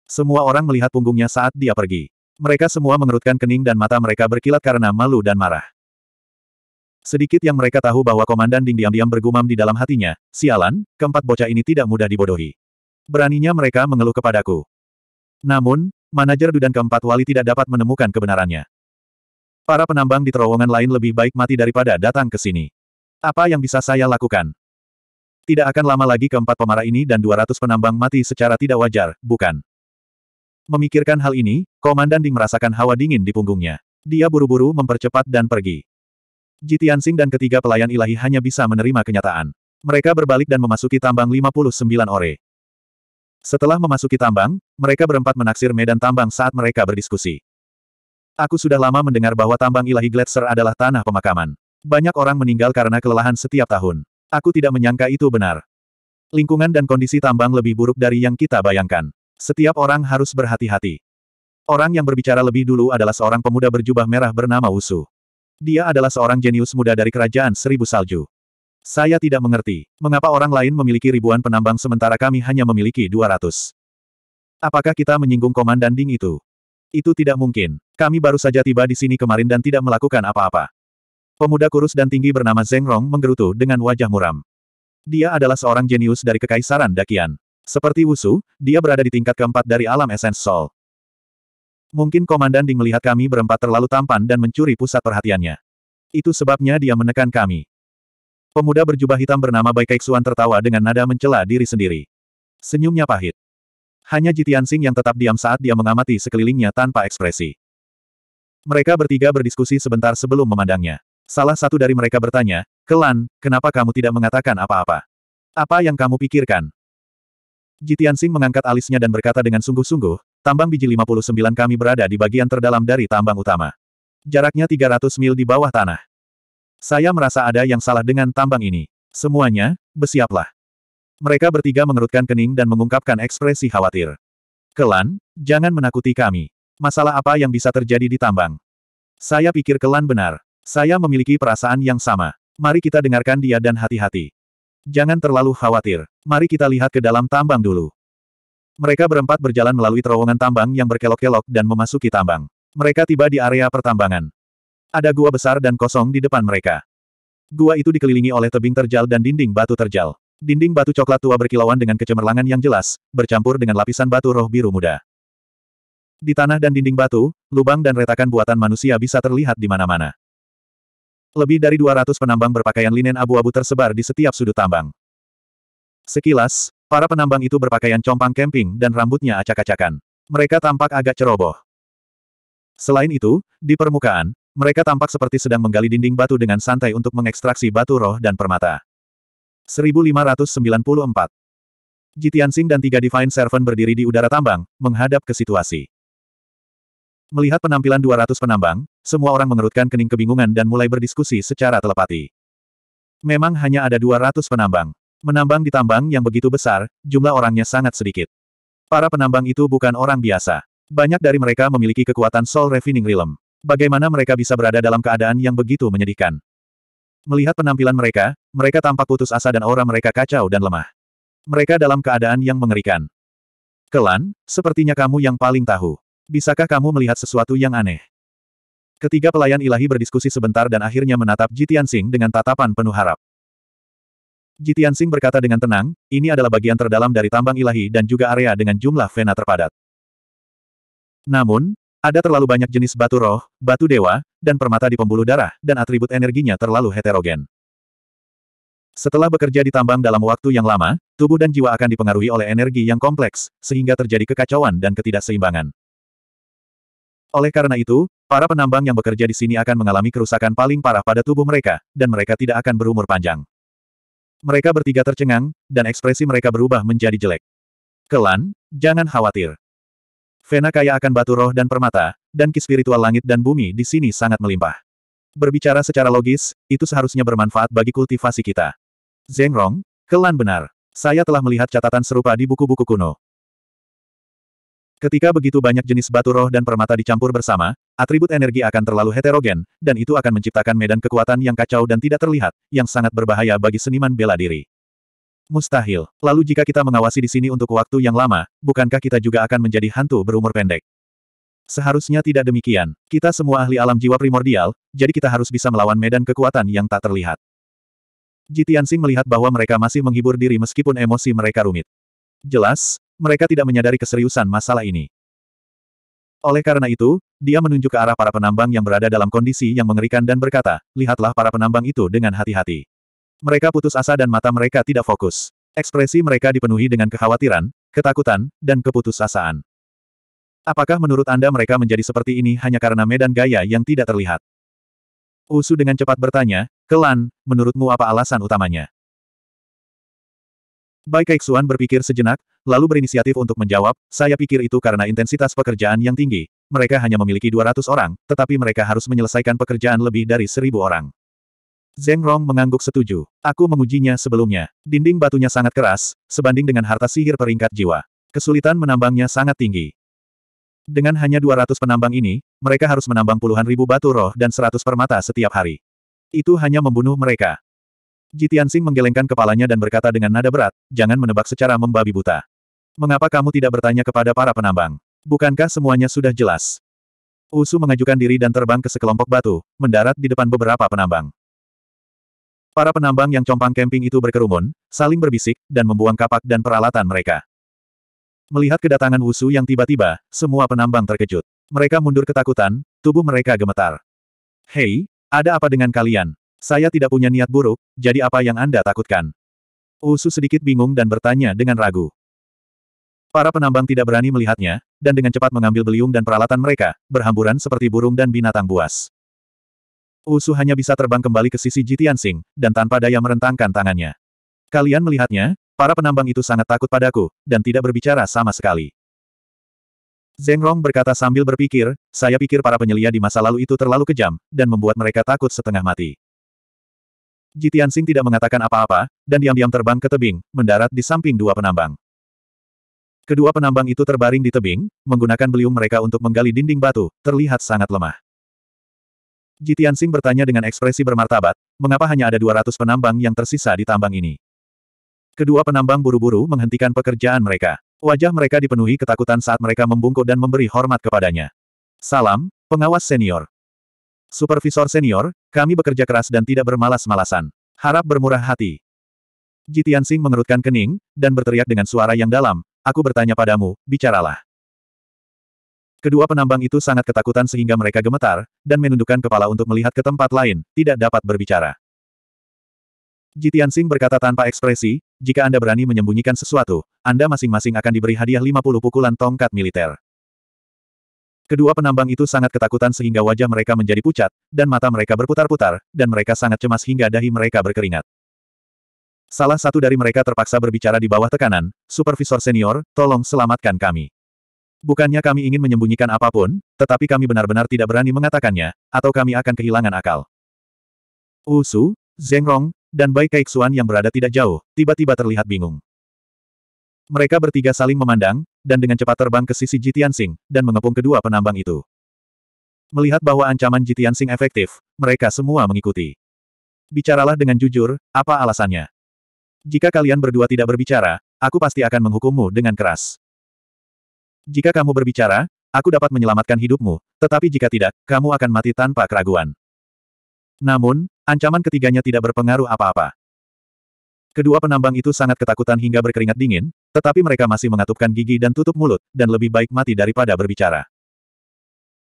Semua orang melihat punggungnya saat dia pergi. Mereka semua mengerutkan kening dan mata mereka berkilat karena malu dan marah. Sedikit yang mereka tahu bahwa Komandan Ding diam-diam bergumam di dalam hatinya, sialan, keempat bocah ini tidak mudah dibodohi. Beraninya mereka mengeluh kepadaku. Namun, manajer dudan keempat wali tidak dapat menemukan kebenarannya. Para penambang di terowongan lain lebih baik mati daripada datang ke sini. Apa yang bisa saya lakukan? Tidak akan lama lagi keempat pemarah ini dan 200 penambang mati secara tidak wajar, bukan? Memikirkan hal ini, Komandan Ding merasakan hawa dingin di punggungnya. Dia buru-buru mempercepat dan pergi. Jitian Singh dan ketiga pelayan ilahi hanya bisa menerima kenyataan. Mereka berbalik dan memasuki tambang 59 ore. Setelah memasuki tambang, mereka berempat menaksir medan tambang saat mereka berdiskusi. Aku sudah lama mendengar bahwa tambang ilahi Gletser adalah tanah pemakaman. Banyak orang meninggal karena kelelahan setiap tahun. Aku tidak menyangka itu benar. Lingkungan dan kondisi tambang lebih buruk dari yang kita bayangkan. Setiap orang harus berhati-hati. Orang yang berbicara lebih dulu adalah seorang pemuda berjubah merah bernama Usu. Dia adalah seorang jenius muda dari kerajaan Seribu Salju. Saya tidak mengerti, mengapa orang lain memiliki ribuan penambang sementara kami hanya memiliki 200. Apakah kita menyinggung komandan Ding itu? Itu tidak mungkin. Kami baru saja tiba di sini kemarin dan tidak melakukan apa-apa. Pemuda kurus dan tinggi bernama Zeng Rong menggerutu dengan wajah muram. Dia adalah seorang jenius dari Kekaisaran Dakian. Seperti Wusu, dia berada di tingkat keempat dari alam esens Sol. Mungkin Komandan Ding melihat kami berempat terlalu tampan dan mencuri pusat perhatiannya. Itu sebabnya dia menekan kami. Pemuda berjubah hitam bernama Bai Kaiksuan tertawa dengan nada mencela diri sendiri. Senyumnya pahit. Hanya Jitian yang tetap diam saat dia mengamati sekelilingnya tanpa ekspresi. Mereka bertiga berdiskusi sebentar sebelum memandangnya. Salah satu dari mereka bertanya, Kelan, kenapa kamu tidak mengatakan apa-apa? Apa yang kamu pikirkan? Jitian mengangkat alisnya dan berkata dengan sungguh-sungguh, tambang biji 59 kami berada di bagian terdalam dari tambang utama. Jaraknya 300 mil di bawah tanah. Saya merasa ada yang salah dengan tambang ini. Semuanya, bersiaplah. Mereka bertiga mengerutkan kening dan mengungkapkan ekspresi khawatir. Kelan, jangan menakuti kami. Masalah apa yang bisa terjadi di tambang? Saya pikir Kelan benar. Saya memiliki perasaan yang sama. Mari kita dengarkan dia dan hati-hati. Jangan terlalu khawatir. Mari kita lihat ke dalam tambang dulu. Mereka berempat berjalan melalui terowongan tambang yang berkelok-kelok dan memasuki tambang. Mereka tiba di area pertambangan. Ada gua besar dan kosong di depan mereka. Gua itu dikelilingi oleh tebing terjal dan dinding batu terjal. Dinding batu coklat tua berkilauan dengan kecemerlangan yang jelas, bercampur dengan lapisan batu roh biru muda. Di tanah dan dinding batu, lubang dan retakan buatan manusia bisa terlihat di mana-mana. Lebih dari 200 penambang berpakaian linen abu-abu tersebar di setiap sudut tambang. Sekilas, para penambang itu berpakaian compang camping dan rambutnya acak-acakan. Mereka tampak agak ceroboh. Selain itu, di permukaan, mereka tampak seperti sedang menggali dinding batu dengan santai untuk mengekstraksi batu roh dan permata. 1594 Jitiansing dan tiga Divine Servant berdiri di udara tambang, menghadap ke situasi. Melihat penampilan 200 penambang, semua orang mengerutkan kening kebingungan dan mulai berdiskusi secara telepati. Memang hanya ada 200 penambang. Menambang di tambang yang begitu besar, jumlah orangnya sangat sedikit. Para penambang itu bukan orang biasa. Banyak dari mereka memiliki kekuatan Soul Refining Realm. Bagaimana mereka bisa berada dalam keadaan yang begitu menyedihkan? Melihat penampilan mereka, mereka tampak putus asa dan aura mereka kacau dan lemah. Mereka dalam keadaan yang mengerikan. Kelan, sepertinya kamu yang paling tahu. Bisakah kamu melihat sesuatu yang aneh? Ketiga pelayan ilahi berdiskusi sebentar dan akhirnya menatap Jitian Sing dengan tatapan penuh harap. Jitian Sing berkata dengan tenang, ini adalah bagian terdalam dari tambang ilahi dan juga area dengan jumlah vena terpadat. Namun, ada terlalu banyak jenis batu roh, batu dewa, dan permata di pembuluh darah, dan atribut energinya terlalu heterogen. Setelah bekerja di tambang dalam waktu yang lama, tubuh dan jiwa akan dipengaruhi oleh energi yang kompleks, sehingga terjadi kekacauan dan ketidakseimbangan. Oleh karena itu, para penambang yang bekerja di sini akan mengalami kerusakan paling parah pada tubuh mereka, dan mereka tidak akan berumur panjang. Mereka bertiga tercengang, dan ekspresi mereka berubah menjadi jelek. Kelan, jangan khawatir. Vena kaya akan batu roh dan permata, dan ki spiritual langit dan bumi di sini sangat melimpah. Berbicara secara logis, itu seharusnya bermanfaat bagi kultivasi kita. Zeng Rong, kelan benar. Saya telah melihat catatan serupa di buku-buku kuno. Ketika begitu banyak jenis batu roh dan permata dicampur bersama, atribut energi akan terlalu heterogen, dan itu akan menciptakan medan kekuatan yang kacau dan tidak terlihat, yang sangat berbahaya bagi seniman bela diri. Mustahil. Lalu jika kita mengawasi di sini untuk waktu yang lama, bukankah kita juga akan menjadi hantu berumur pendek? Seharusnya tidak demikian. Kita semua ahli alam jiwa primordial, jadi kita harus bisa melawan medan kekuatan yang tak terlihat. Jitiansing melihat bahwa mereka masih menghibur diri meskipun emosi mereka rumit. Jelas, mereka tidak menyadari keseriusan masalah ini. Oleh karena itu, dia menunjuk ke arah para penambang yang berada dalam kondisi yang mengerikan dan berkata, lihatlah para penambang itu dengan hati-hati. Mereka putus asa dan mata mereka tidak fokus. Ekspresi mereka dipenuhi dengan kekhawatiran, ketakutan, dan keputusasaan. Apakah menurut Anda mereka menjadi seperti ini hanya karena medan gaya yang tidak terlihat? Usu dengan cepat bertanya, Kelan, menurutmu apa alasan utamanya? Bai Kaiksuan berpikir sejenak, lalu berinisiatif untuk menjawab, saya pikir itu karena intensitas pekerjaan yang tinggi. Mereka hanya memiliki 200 orang, tetapi mereka harus menyelesaikan pekerjaan lebih dari 1000 orang. Zeng Rong mengangguk setuju. Aku mengujinya sebelumnya. Dinding batunya sangat keras, sebanding dengan harta sihir peringkat jiwa. Kesulitan menambangnya sangat tinggi. Dengan hanya 200 penambang ini, mereka harus menambang puluhan ribu batu roh dan 100 permata setiap hari. Itu hanya membunuh mereka. Jitiansing menggelengkan kepalanya dan berkata dengan nada berat, jangan menebak secara membabi buta. Mengapa kamu tidak bertanya kepada para penambang? Bukankah semuanya sudah jelas? Usu mengajukan diri dan terbang ke sekelompok batu, mendarat di depan beberapa penambang. Para penambang yang compang camping itu berkerumun, saling berbisik, dan membuang kapak dan peralatan mereka. Melihat kedatangan Wusu yang tiba-tiba, semua penambang terkejut. Mereka mundur ketakutan, tubuh mereka gemetar. Hei, ada apa dengan kalian? Saya tidak punya niat buruk, jadi apa yang Anda takutkan? Wusu sedikit bingung dan bertanya dengan ragu. Para penambang tidak berani melihatnya, dan dengan cepat mengambil beliung dan peralatan mereka, berhamburan seperti burung dan binatang buas. Usu hanya bisa terbang kembali ke sisi Jitian Sing, dan tanpa daya merentangkan tangannya. Kalian melihatnya, para penambang itu sangat takut padaku, dan tidak berbicara sama sekali. Zengrong berkata sambil berpikir, saya pikir para penyelia di masa lalu itu terlalu kejam, dan membuat mereka takut setengah mati. Jitian Sing tidak mengatakan apa-apa, dan diam-diam terbang ke tebing, mendarat di samping dua penambang. Kedua penambang itu terbaring di tebing, menggunakan beliung mereka untuk menggali dinding batu, terlihat sangat lemah. Jitian Sing bertanya dengan ekspresi bermartabat, mengapa hanya ada 200 penambang yang tersisa di tambang ini? Kedua penambang buru-buru menghentikan pekerjaan mereka. Wajah mereka dipenuhi ketakutan saat mereka membungkuk dan memberi hormat kepadanya. Salam, pengawas senior. Supervisor senior, kami bekerja keras dan tidak bermalas-malasan. Harap bermurah hati. Jitian Sing mengerutkan kening, dan berteriak dengan suara yang dalam, aku bertanya padamu, bicaralah. Kedua penambang itu sangat ketakutan sehingga mereka gemetar, dan menundukkan kepala untuk melihat ke tempat lain, tidak dapat berbicara. Jitian Sing berkata tanpa ekspresi, jika Anda berani menyembunyikan sesuatu, Anda masing-masing akan diberi hadiah 50 pukulan tongkat militer. Kedua penambang itu sangat ketakutan sehingga wajah mereka menjadi pucat, dan mata mereka berputar-putar, dan mereka sangat cemas hingga dahi mereka berkeringat. Salah satu dari mereka terpaksa berbicara di bawah tekanan, Supervisor Senior, tolong selamatkan kami. Bukannya kami ingin menyembunyikan apapun, tetapi kami benar-benar tidak berani mengatakannya, atau kami akan kehilangan akal. Usu, Zengrong, dan Bai Kaixuan yang berada tidak jauh, tiba-tiba terlihat bingung. Mereka bertiga saling memandang, dan dengan cepat terbang ke sisi Jitian Sing, dan mengepung kedua penambang itu. Melihat bahwa ancaman Jitian Sing efektif, mereka semua mengikuti. Bicaralah dengan jujur, apa alasannya? Jika kalian berdua tidak berbicara, aku pasti akan menghukummu dengan keras. Jika kamu berbicara, aku dapat menyelamatkan hidupmu, tetapi jika tidak, kamu akan mati tanpa keraguan. Namun, ancaman ketiganya tidak berpengaruh apa-apa. Kedua penambang itu sangat ketakutan hingga berkeringat dingin, tetapi mereka masih mengatupkan gigi dan tutup mulut, dan lebih baik mati daripada berbicara.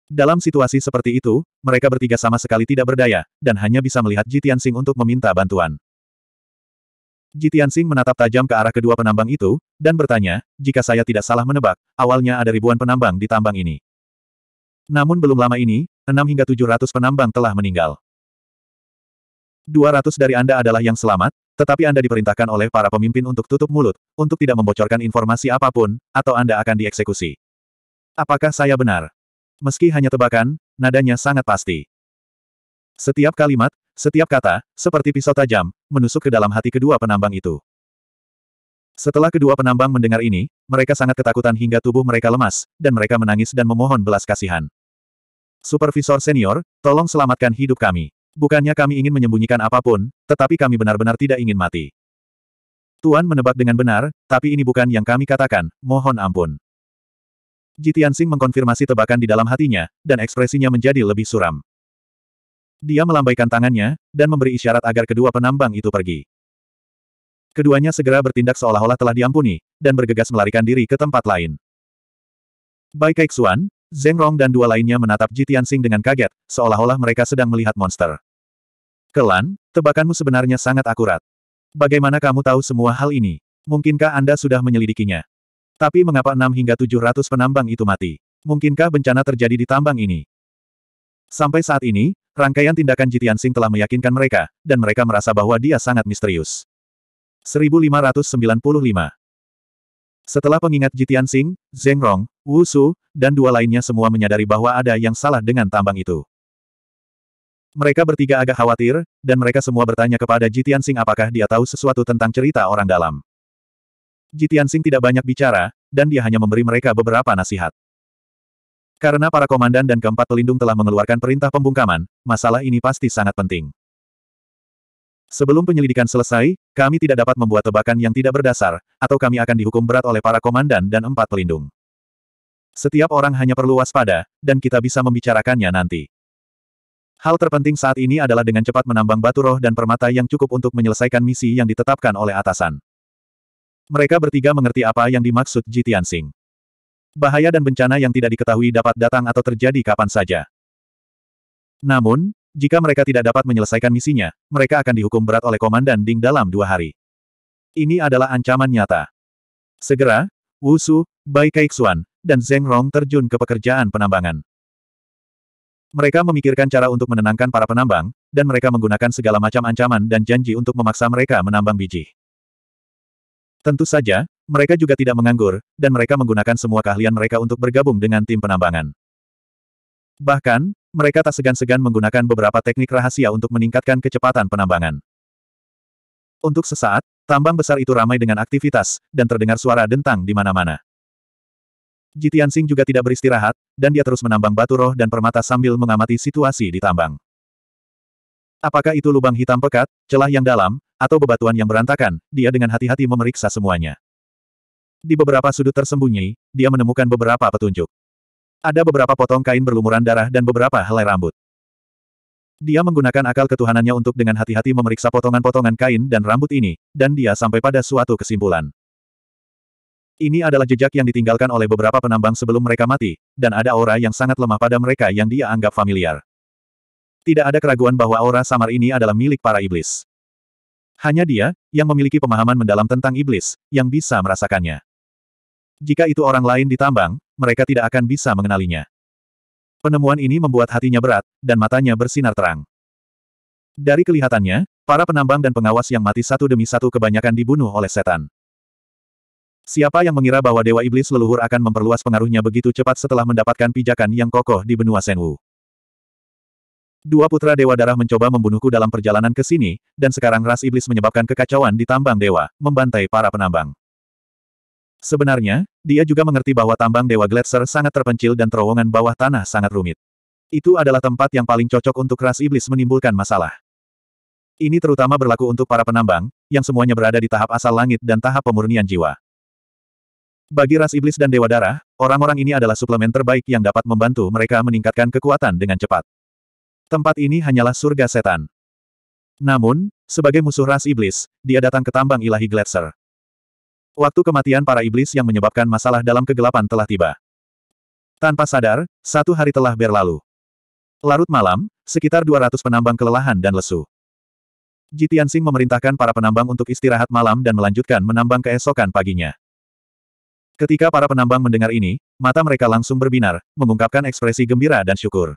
Dalam situasi seperti itu, mereka bertiga sama sekali tidak berdaya, dan hanya bisa melihat Jitian Sing untuk meminta bantuan. Jitian Sing menatap tajam ke arah kedua penambang itu, dan bertanya, jika saya tidak salah menebak, awalnya ada ribuan penambang di tambang ini. Namun belum lama ini, enam hingga tujuh ratus penambang telah meninggal. Dua ratus dari Anda adalah yang selamat, tetapi Anda diperintahkan oleh para pemimpin untuk tutup mulut, untuk tidak membocorkan informasi apapun, atau Anda akan dieksekusi. Apakah saya benar? Meski hanya tebakan, nadanya sangat pasti. Setiap kalimat, setiap kata, seperti pisau tajam, menusuk ke dalam hati kedua penambang itu. Setelah kedua penambang mendengar ini, mereka sangat ketakutan hingga tubuh mereka lemas, dan mereka menangis dan memohon belas kasihan. Supervisor senior, tolong selamatkan hidup kami. Bukannya kami ingin menyembunyikan apapun, tetapi kami benar-benar tidak ingin mati. Tuan menebak dengan benar, tapi ini bukan yang kami katakan, mohon ampun. Jitian Sing mengkonfirmasi tebakan di dalam hatinya, dan ekspresinya menjadi lebih suram. Dia melambaikan tangannya, dan memberi isyarat agar kedua penambang itu pergi. Keduanya segera bertindak seolah-olah telah diampuni, dan bergegas melarikan diri ke tempat lain. Bai Kaixuan, Zeng Rong dan dua lainnya menatap Tianxing dengan kaget, seolah-olah mereka sedang melihat monster. Kelan, tebakanmu sebenarnya sangat akurat. Bagaimana kamu tahu semua hal ini? Mungkinkah Anda sudah menyelidikinya? Tapi mengapa 6 hingga 700 penambang itu mati? Mungkinkah bencana terjadi di tambang ini? Sampai saat ini, Rangkaian tindakan Jitian Sing telah meyakinkan mereka, dan mereka merasa bahwa dia sangat misterius. 1595 Setelah pengingat Jitian Sing, Zeng Rong, Wu Su, dan dua lainnya semua menyadari bahwa ada yang salah dengan tambang itu. Mereka bertiga agak khawatir, dan mereka semua bertanya kepada Jitian Sing apakah dia tahu sesuatu tentang cerita orang dalam. Jitian Sing tidak banyak bicara, dan dia hanya memberi mereka beberapa nasihat. Karena para komandan dan keempat pelindung telah mengeluarkan perintah pembungkaman, masalah ini pasti sangat penting. Sebelum penyelidikan selesai, kami tidak dapat membuat tebakan yang tidak berdasar, atau kami akan dihukum berat oleh para komandan dan empat pelindung. Setiap orang hanya perlu waspada, dan kita bisa membicarakannya nanti. Hal terpenting saat ini adalah dengan cepat menambang batu roh dan permata yang cukup untuk menyelesaikan misi yang ditetapkan oleh atasan. Mereka bertiga mengerti apa yang dimaksud Jitian Singh bahaya dan bencana yang tidak diketahui dapat datang atau terjadi kapan saja. Namun, jika mereka tidak dapat menyelesaikan misinya, mereka akan dihukum berat oleh Komandan Ding dalam dua hari. Ini adalah ancaman nyata. Segera, Wu Su, Bai Kaixuan, dan Zeng Rong terjun ke pekerjaan penambangan. Mereka memikirkan cara untuk menenangkan para penambang, dan mereka menggunakan segala macam ancaman dan janji untuk memaksa mereka menambang biji. Tentu saja, mereka juga tidak menganggur, dan mereka menggunakan semua keahlian mereka untuk bergabung dengan tim penambangan. Bahkan, mereka tak segan-segan menggunakan beberapa teknik rahasia untuk meningkatkan kecepatan penambangan. Untuk sesaat, tambang besar itu ramai dengan aktivitas, dan terdengar suara dentang di mana-mana. Jitian Sing juga tidak beristirahat, dan dia terus menambang batu roh dan permata sambil mengamati situasi di tambang. Apakah itu lubang hitam pekat, celah yang dalam, atau bebatuan yang berantakan, dia dengan hati-hati memeriksa semuanya. Di beberapa sudut tersembunyi, dia menemukan beberapa petunjuk. Ada beberapa potong kain berlumuran darah dan beberapa helai rambut. Dia menggunakan akal ketuhanannya untuk dengan hati-hati memeriksa potongan-potongan kain dan rambut ini, dan dia sampai pada suatu kesimpulan. Ini adalah jejak yang ditinggalkan oleh beberapa penambang sebelum mereka mati, dan ada aura yang sangat lemah pada mereka yang dia anggap familiar. Tidak ada keraguan bahwa aura samar ini adalah milik para iblis. Hanya dia, yang memiliki pemahaman mendalam tentang iblis, yang bisa merasakannya. Jika itu orang lain ditambang, mereka tidak akan bisa mengenalinya. Penemuan ini membuat hatinya berat, dan matanya bersinar terang. Dari kelihatannya, para penambang dan pengawas yang mati satu demi satu kebanyakan dibunuh oleh setan. Siapa yang mengira bahwa Dewa Iblis leluhur akan memperluas pengaruhnya begitu cepat setelah mendapatkan pijakan yang kokoh di benua Senwu? Dua putra Dewa Darah mencoba membunuhku dalam perjalanan ke sini, dan sekarang ras iblis menyebabkan kekacauan di tambang dewa, membantai para penambang. Sebenarnya, dia juga mengerti bahwa tambang Dewa Gletser sangat terpencil dan terowongan bawah tanah sangat rumit. Itu adalah tempat yang paling cocok untuk ras iblis menimbulkan masalah. Ini terutama berlaku untuk para penambang, yang semuanya berada di tahap asal langit dan tahap pemurnian jiwa. Bagi ras iblis dan dewa darah, orang-orang ini adalah suplemen terbaik yang dapat membantu mereka meningkatkan kekuatan dengan cepat. Tempat ini hanyalah surga setan. Namun, sebagai musuh ras iblis, dia datang ke tambang ilahi Gletser. Waktu kematian para iblis yang menyebabkan masalah dalam kegelapan telah tiba. Tanpa sadar, satu hari telah berlalu. Larut malam, sekitar 200 penambang kelelahan dan lesu. Jitian Sing memerintahkan para penambang untuk istirahat malam dan melanjutkan menambang keesokan paginya. Ketika para penambang mendengar ini, mata mereka langsung berbinar, mengungkapkan ekspresi gembira dan syukur.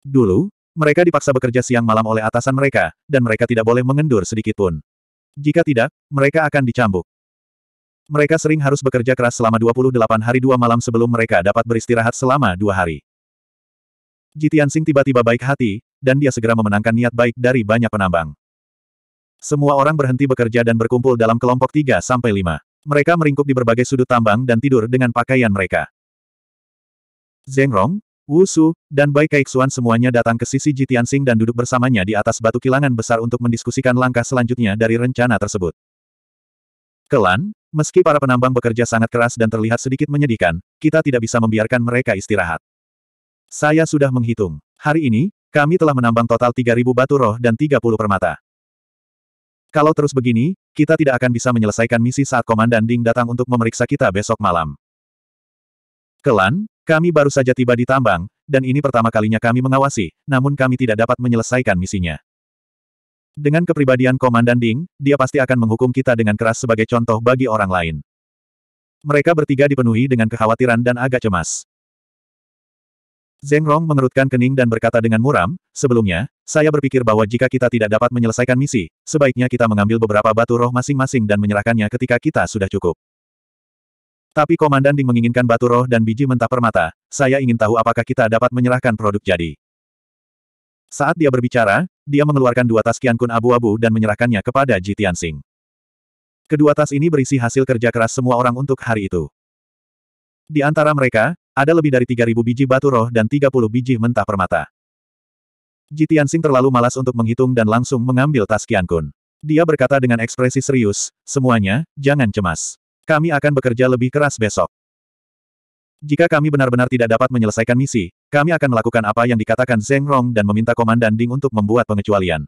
Dulu, mereka dipaksa bekerja siang malam oleh atasan mereka, dan mereka tidak boleh mengendur sedikitpun. Jika tidak, mereka akan dicambuk. Mereka sering harus bekerja keras selama 28 hari dua malam sebelum mereka dapat beristirahat selama dua hari. Jitian tiba-tiba baik hati, dan dia segera memenangkan niat baik dari banyak penambang. Semua orang berhenti bekerja dan berkumpul dalam kelompok 3 sampai 5. Mereka meringkuk di berbagai sudut tambang dan tidur dengan pakaian mereka. Zeng Wusu, dan Bai Kaixuan semuanya datang ke sisi Ji dan duduk bersamanya di atas batu kilangan besar untuk mendiskusikan langkah selanjutnya dari rencana tersebut. Kelan, meski para penambang bekerja sangat keras dan terlihat sedikit menyedihkan, kita tidak bisa membiarkan mereka istirahat. Saya sudah menghitung. Hari ini, kami telah menambang total 3.000 batu roh dan 30 permata. Kalau terus begini, kita tidak akan bisa menyelesaikan misi saat Komandan Ding datang untuk memeriksa kita besok malam. Kelan, kami baru saja tiba di tambang, dan ini pertama kalinya kami mengawasi, namun kami tidak dapat menyelesaikan misinya. Dengan kepribadian Komandan Ding, dia pasti akan menghukum kita dengan keras sebagai contoh bagi orang lain. Mereka bertiga dipenuhi dengan kekhawatiran dan agak cemas. Zeng Rong mengerutkan kening dan berkata dengan muram, sebelumnya, saya berpikir bahwa jika kita tidak dapat menyelesaikan misi, sebaiknya kita mengambil beberapa batu roh masing-masing dan menyerahkannya ketika kita sudah cukup. Tapi Komandan Ding menginginkan batu roh dan biji mentah permata, saya ingin tahu apakah kita dapat menyerahkan produk jadi. Saat dia berbicara, dia mengeluarkan dua tas kun abu-abu dan menyerahkannya kepada Ji Tianxing. Kedua tas ini berisi hasil kerja keras semua orang untuk hari itu. Di antara mereka, ada lebih dari 3.000 biji batu roh dan 30 biji mentah permata. Ji Tianxing terlalu malas untuk menghitung dan langsung mengambil tas kun. Dia berkata dengan ekspresi serius, semuanya, jangan cemas. Kami akan bekerja lebih keras besok. Jika kami benar-benar tidak dapat menyelesaikan misi, kami akan melakukan apa yang dikatakan Zeng Rong dan meminta Komandan Ding untuk membuat pengecualian.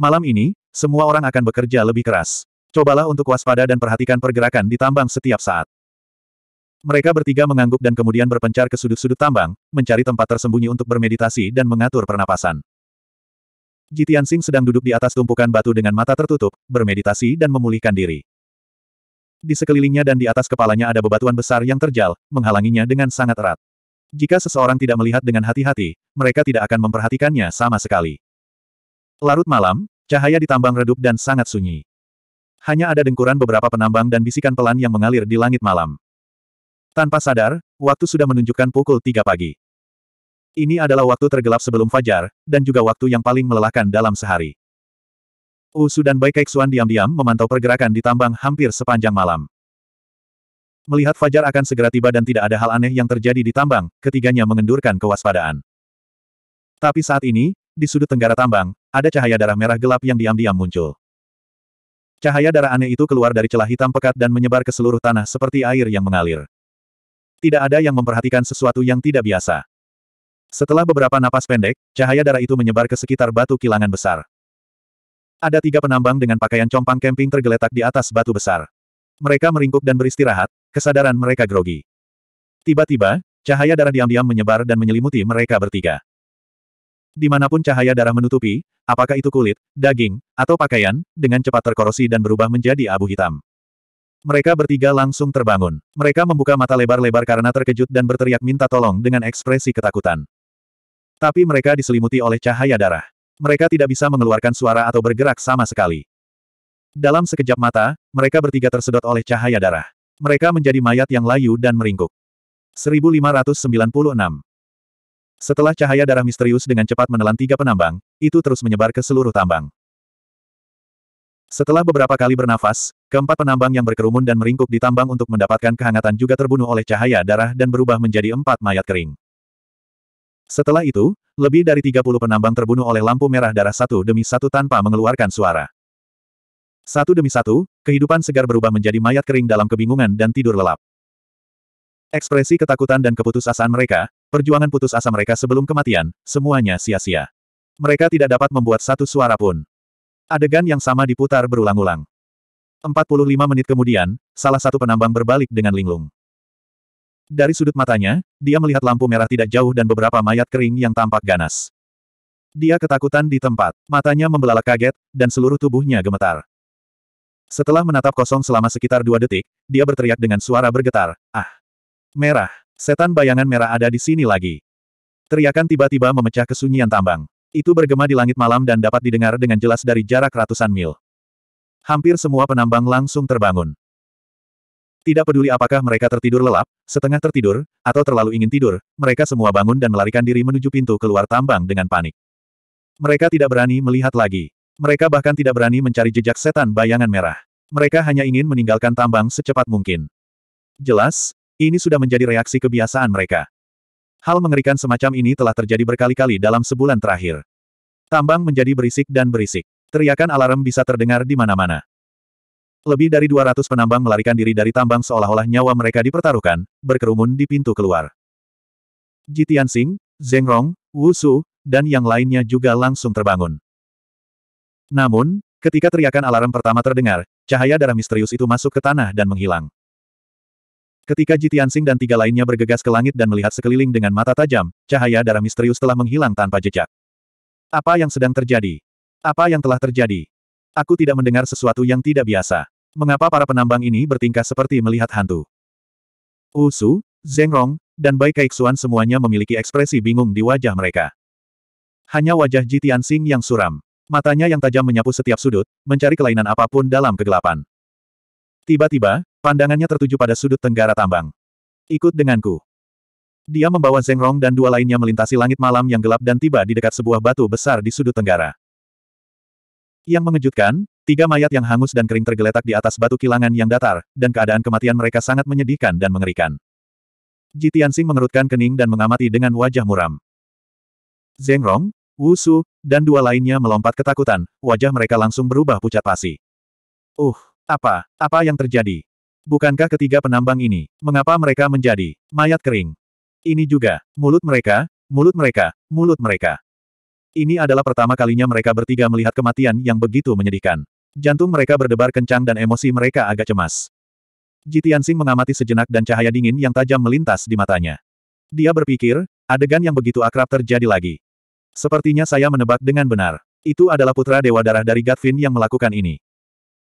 Malam ini, semua orang akan bekerja lebih keras. Cobalah untuk waspada dan perhatikan pergerakan di tambang setiap saat. Mereka bertiga mengangguk dan kemudian berpencar ke sudut-sudut tambang, mencari tempat tersembunyi untuk bermeditasi dan mengatur pernapasan. Jitian Sing sedang duduk di atas tumpukan batu dengan mata tertutup, bermeditasi dan memulihkan diri. Di sekelilingnya dan di atas kepalanya ada bebatuan besar yang terjal, menghalanginya dengan sangat erat. Jika seseorang tidak melihat dengan hati-hati, mereka tidak akan memperhatikannya sama sekali. Larut malam, cahaya ditambang redup dan sangat sunyi. Hanya ada dengkuran beberapa penambang dan bisikan pelan yang mengalir di langit malam. Tanpa sadar, waktu sudah menunjukkan pukul 3 pagi. Ini adalah waktu tergelap sebelum fajar, dan juga waktu yang paling melelahkan dalam sehari. Usu dan Bai Kaixuan diam-diam memantau pergerakan di tambang hampir sepanjang malam. Melihat Fajar akan segera tiba dan tidak ada hal aneh yang terjadi di tambang, ketiganya mengendurkan kewaspadaan. Tapi saat ini, di sudut tenggara tambang, ada cahaya darah merah gelap yang diam-diam muncul. Cahaya darah aneh itu keluar dari celah hitam pekat dan menyebar ke seluruh tanah seperti air yang mengalir. Tidak ada yang memperhatikan sesuatu yang tidak biasa. Setelah beberapa napas pendek, cahaya darah itu menyebar ke sekitar batu kilangan besar. Ada tiga penambang dengan pakaian compang camping tergeletak di atas batu besar. Mereka meringkuk dan beristirahat, kesadaran mereka grogi. Tiba-tiba, cahaya darah diam-diam menyebar dan menyelimuti mereka bertiga. Dimanapun cahaya darah menutupi, apakah itu kulit, daging, atau pakaian, dengan cepat terkorosi dan berubah menjadi abu hitam. Mereka bertiga langsung terbangun. Mereka membuka mata lebar-lebar karena terkejut dan berteriak minta tolong dengan ekspresi ketakutan. Tapi mereka diselimuti oleh cahaya darah mereka tidak bisa mengeluarkan suara atau bergerak sama sekali. Dalam sekejap mata, mereka bertiga tersedot oleh cahaya darah. Mereka menjadi mayat yang layu dan meringkuk. 1596 Setelah cahaya darah misterius dengan cepat menelan tiga penambang, itu terus menyebar ke seluruh tambang. Setelah beberapa kali bernafas, keempat penambang yang berkerumun dan meringkuk di tambang untuk mendapatkan kehangatan juga terbunuh oleh cahaya darah dan berubah menjadi empat mayat kering. Setelah itu, lebih dari 30 penambang terbunuh oleh lampu merah darah satu demi satu tanpa mengeluarkan suara. Satu demi satu, kehidupan segar berubah menjadi mayat kering dalam kebingungan dan tidur lelap. Ekspresi ketakutan dan keputusasaan mereka, perjuangan putus asa mereka sebelum kematian, semuanya sia-sia. Mereka tidak dapat membuat satu suara pun. Adegan yang sama diputar berulang-ulang. 45 menit kemudian, salah satu penambang berbalik dengan linglung. Dari sudut matanya, dia melihat lampu merah tidak jauh dan beberapa mayat kering yang tampak ganas. Dia ketakutan di tempat, matanya membelalak kaget, dan seluruh tubuhnya gemetar. Setelah menatap kosong selama sekitar dua detik, dia berteriak dengan suara bergetar, Ah! Merah! Setan bayangan merah ada di sini lagi. Teriakan tiba-tiba memecah kesunyian tambang. Itu bergema di langit malam dan dapat didengar dengan jelas dari jarak ratusan mil. Hampir semua penambang langsung terbangun. Tidak peduli apakah mereka tertidur lelap, setengah tertidur, atau terlalu ingin tidur, mereka semua bangun dan melarikan diri menuju pintu keluar tambang dengan panik. Mereka tidak berani melihat lagi. Mereka bahkan tidak berani mencari jejak setan bayangan merah. Mereka hanya ingin meninggalkan tambang secepat mungkin. Jelas, ini sudah menjadi reaksi kebiasaan mereka. Hal mengerikan semacam ini telah terjadi berkali-kali dalam sebulan terakhir. Tambang menjadi berisik dan berisik. Teriakan alarm bisa terdengar di mana-mana. Lebih dari 200 penambang melarikan diri dari tambang seolah-olah nyawa mereka dipertaruhkan, berkerumun di pintu keluar. Ji Tianxing, Zheng Rong, Wu Su, dan yang lainnya juga langsung terbangun. Namun, ketika teriakan alarm pertama terdengar, cahaya darah misterius itu masuk ke tanah dan menghilang. Ketika Ji Tianxing dan tiga lainnya bergegas ke langit dan melihat sekeliling dengan mata tajam, cahaya darah misterius telah menghilang tanpa jejak. Apa yang sedang terjadi? Apa yang telah terjadi? Aku tidak mendengar sesuatu yang tidak biasa. Mengapa para penambang ini bertingkah seperti melihat hantu? Usu, Zengrong, dan Bai Kaixuan semuanya memiliki ekspresi bingung di wajah mereka. Hanya wajah Ji Tianxing yang suram. Matanya yang tajam menyapu setiap sudut, mencari kelainan apapun dalam kegelapan. Tiba-tiba, pandangannya tertuju pada sudut tenggara tambang. Ikut denganku. Dia membawa Zengrong dan dua lainnya melintasi langit malam yang gelap dan tiba di dekat sebuah batu besar di sudut tenggara. Yang mengejutkan, tiga mayat yang hangus dan kering tergeletak di atas batu kilangan yang datar, dan keadaan kematian mereka sangat menyedihkan dan mengerikan. Jitiansing mengerutkan kening dan mengamati dengan wajah muram. Zengrong, Wusu, dan dua lainnya melompat ketakutan, wajah mereka langsung berubah pucat pasi. Uh, apa, apa yang terjadi? Bukankah ketiga penambang ini, mengapa mereka menjadi mayat kering? Ini juga, mulut mereka, mulut mereka, mulut mereka. Ini adalah pertama kalinya mereka bertiga melihat kematian yang begitu menyedihkan. Jantung mereka berdebar kencang dan emosi mereka agak cemas. Jitiansing mengamati sejenak dan cahaya dingin yang tajam melintas di matanya. Dia berpikir, adegan yang begitu akrab terjadi lagi. Sepertinya saya menebak dengan benar. Itu adalah putra Dewa Darah dari Gatvin yang melakukan ini.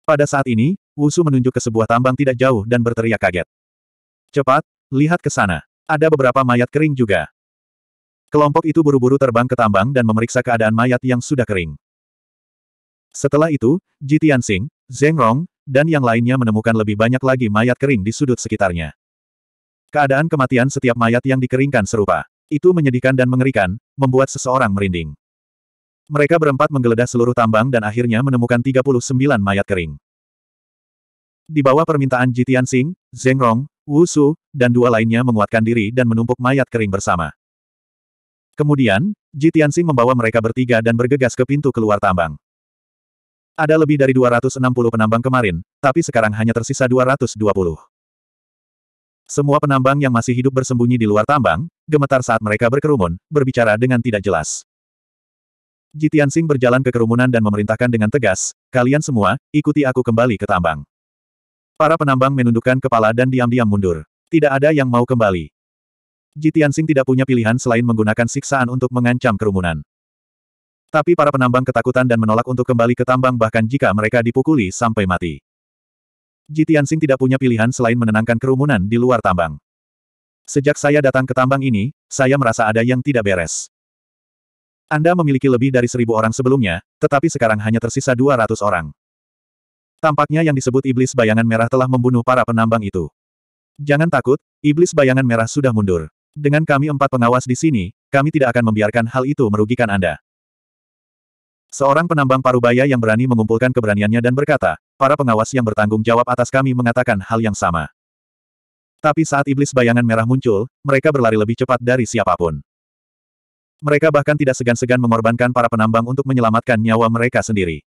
Pada saat ini, Wusu menunjuk ke sebuah tambang tidak jauh dan berteriak kaget. Cepat, lihat ke sana. Ada beberapa mayat kering juga. Kelompok itu buru-buru terbang ke tambang dan memeriksa keadaan mayat yang sudah kering. Setelah itu, Ji Tianxing, Zheng Rong, dan yang lainnya menemukan lebih banyak lagi mayat kering di sudut sekitarnya. Keadaan kematian setiap mayat yang dikeringkan serupa. Itu menyedihkan dan mengerikan, membuat seseorang merinding. Mereka berempat menggeledah seluruh tambang dan akhirnya menemukan 39 mayat kering. Di bawah permintaan Jitian Tianxing, Zheng Rong, Wu Su, dan dua lainnya menguatkan diri dan menumpuk mayat kering bersama. Kemudian, Ji membawa mereka bertiga dan bergegas ke pintu keluar tambang. Ada lebih dari 260 penambang kemarin, tapi sekarang hanya tersisa 220. Semua penambang yang masih hidup bersembunyi di luar tambang, gemetar saat mereka berkerumun, berbicara dengan tidak jelas. Ji berjalan ke kerumunan dan memerintahkan dengan tegas, kalian semua, ikuti aku kembali ke tambang. Para penambang menundukkan kepala dan diam-diam mundur. Tidak ada yang mau kembali. Ji Tianxing tidak punya pilihan selain menggunakan siksaan untuk mengancam kerumunan. Tapi para penambang ketakutan dan menolak untuk kembali ke tambang bahkan jika mereka dipukuli sampai mati. Ji Tianxing tidak punya pilihan selain menenangkan kerumunan di luar tambang. Sejak saya datang ke tambang ini, saya merasa ada yang tidak beres. Anda memiliki lebih dari seribu orang sebelumnya, tetapi sekarang hanya tersisa dua ratus orang. Tampaknya yang disebut iblis bayangan merah telah membunuh para penambang itu. Jangan takut, iblis bayangan merah sudah mundur. Dengan kami empat pengawas di sini, kami tidak akan membiarkan hal itu merugikan Anda. Seorang penambang parubaya yang berani mengumpulkan keberaniannya dan berkata, para pengawas yang bertanggung jawab atas kami mengatakan hal yang sama. Tapi saat iblis bayangan merah muncul, mereka berlari lebih cepat dari siapapun. Mereka bahkan tidak segan-segan mengorbankan para penambang untuk menyelamatkan nyawa mereka sendiri.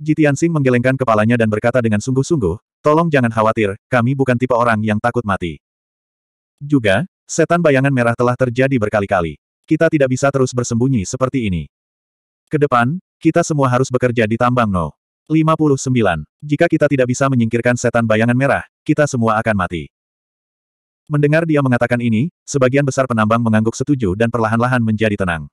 Jitian Singh menggelengkan kepalanya dan berkata dengan sungguh-sungguh, tolong jangan khawatir, kami bukan tipe orang yang takut mati. Juga, setan bayangan merah telah terjadi berkali-kali. Kita tidak bisa terus bersembunyi seperti ini. Kedepan, kita semua harus bekerja di tambang No. 59. Jika kita tidak bisa menyingkirkan setan bayangan merah, kita semua akan mati. Mendengar dia mengatakan ini, sebagian besar penambang mengangguk setuju dan perlahan-lahan menjadi tenang.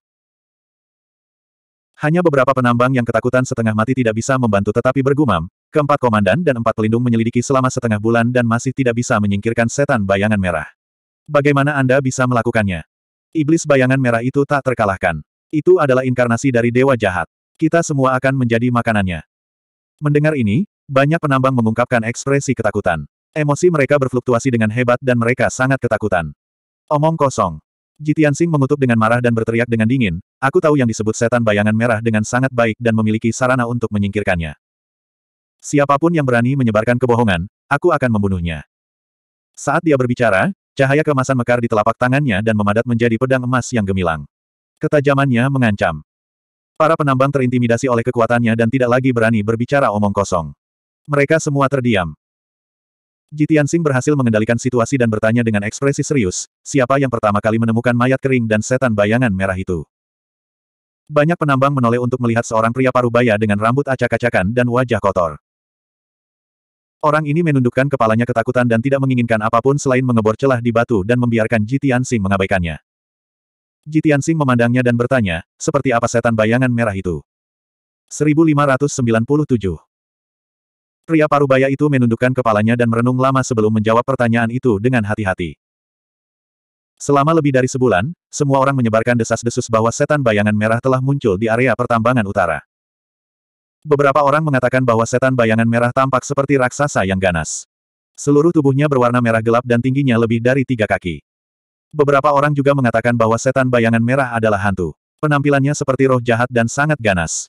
Hanya beberapa penambang yang ketakutan setengah mati tidak bisa membantu tetapi bergumam, keempat komandan dan empat pelindung menyelidiki selama setengah bulan dan masih tidak bisa menyingkirkan setan bayangan merah. Bagaimana Anda bisa melakukannya? Iblis bayangan merah itu tak terkalahkan. Itu adalah inkarnasi dari dewa jahat. Kita semua akan menjadi makanannya. Mendengar ini, banyak penambang mengungkapkan ekspresi ketakutan. Emosi mereka berfluktuasi dengan hebat dan mereka sangat ketakutan. Omong kosong. Jitian Sing mengutuk dengan marah dan berteriak dengan dingin, aku tahu yang disebut setan bayangan merah dengan sangat baik dan memiliki sarana untuk menyingkirkannya. Siapapun yang berani menyebarkan kebohongan, aku akan membunuhnya. Saat dia berbicara, Cahaya kemasan mekar di telapak tangannya dan memadat menjadi pedang emas yang gemilang. Ketajamannya mengancam. Para penambang terintimidasi oleh kekuatannya dan tidak lagi berani berbicara omong kosong. Mereka semua terdiam. Jitian Sing berhasil mengendalikan situasi dan bertanya dengan ekspresi serius, siapa yang pertama kali menemukan mayat kering dan setan bayangan merah itu? Banyak penambang menoleh untuk melihat seorang pria paruh baya dengan rambut acak-acakan dan wajah kotor. Orang ini menundukkan kepalanya ketakutan dan tidak menginginkan apapun selain mengebor celah di batu dan membiarkan Jitian Sing mengabaikannya. Jitian Sing memandangnya dan bertanya, seperti apa setan bayangan merah itu? 1597 Pria parubaya itu menundukkan kepalanya dan merenung lama sebelum menjawab pertanyaan itu dengan hati-hati. Selama lebih dari sebulan, semua orang menyebarkan desas-desus bahwa setan bayangan merah telah muncul di area pertambangan utara. Beberapa orang mengatakan bahwa setan bayangan merah tampak seperti raksasa yang ganas. Seluruh tubuhnya berwarna merah gelap dan tingginya lebih dari tiga kaki. Beberapa orang juga mengatakan bahwa setan bayangan merah adalah hantu. Penampilannya seperti roh jahat dan sangat ganas.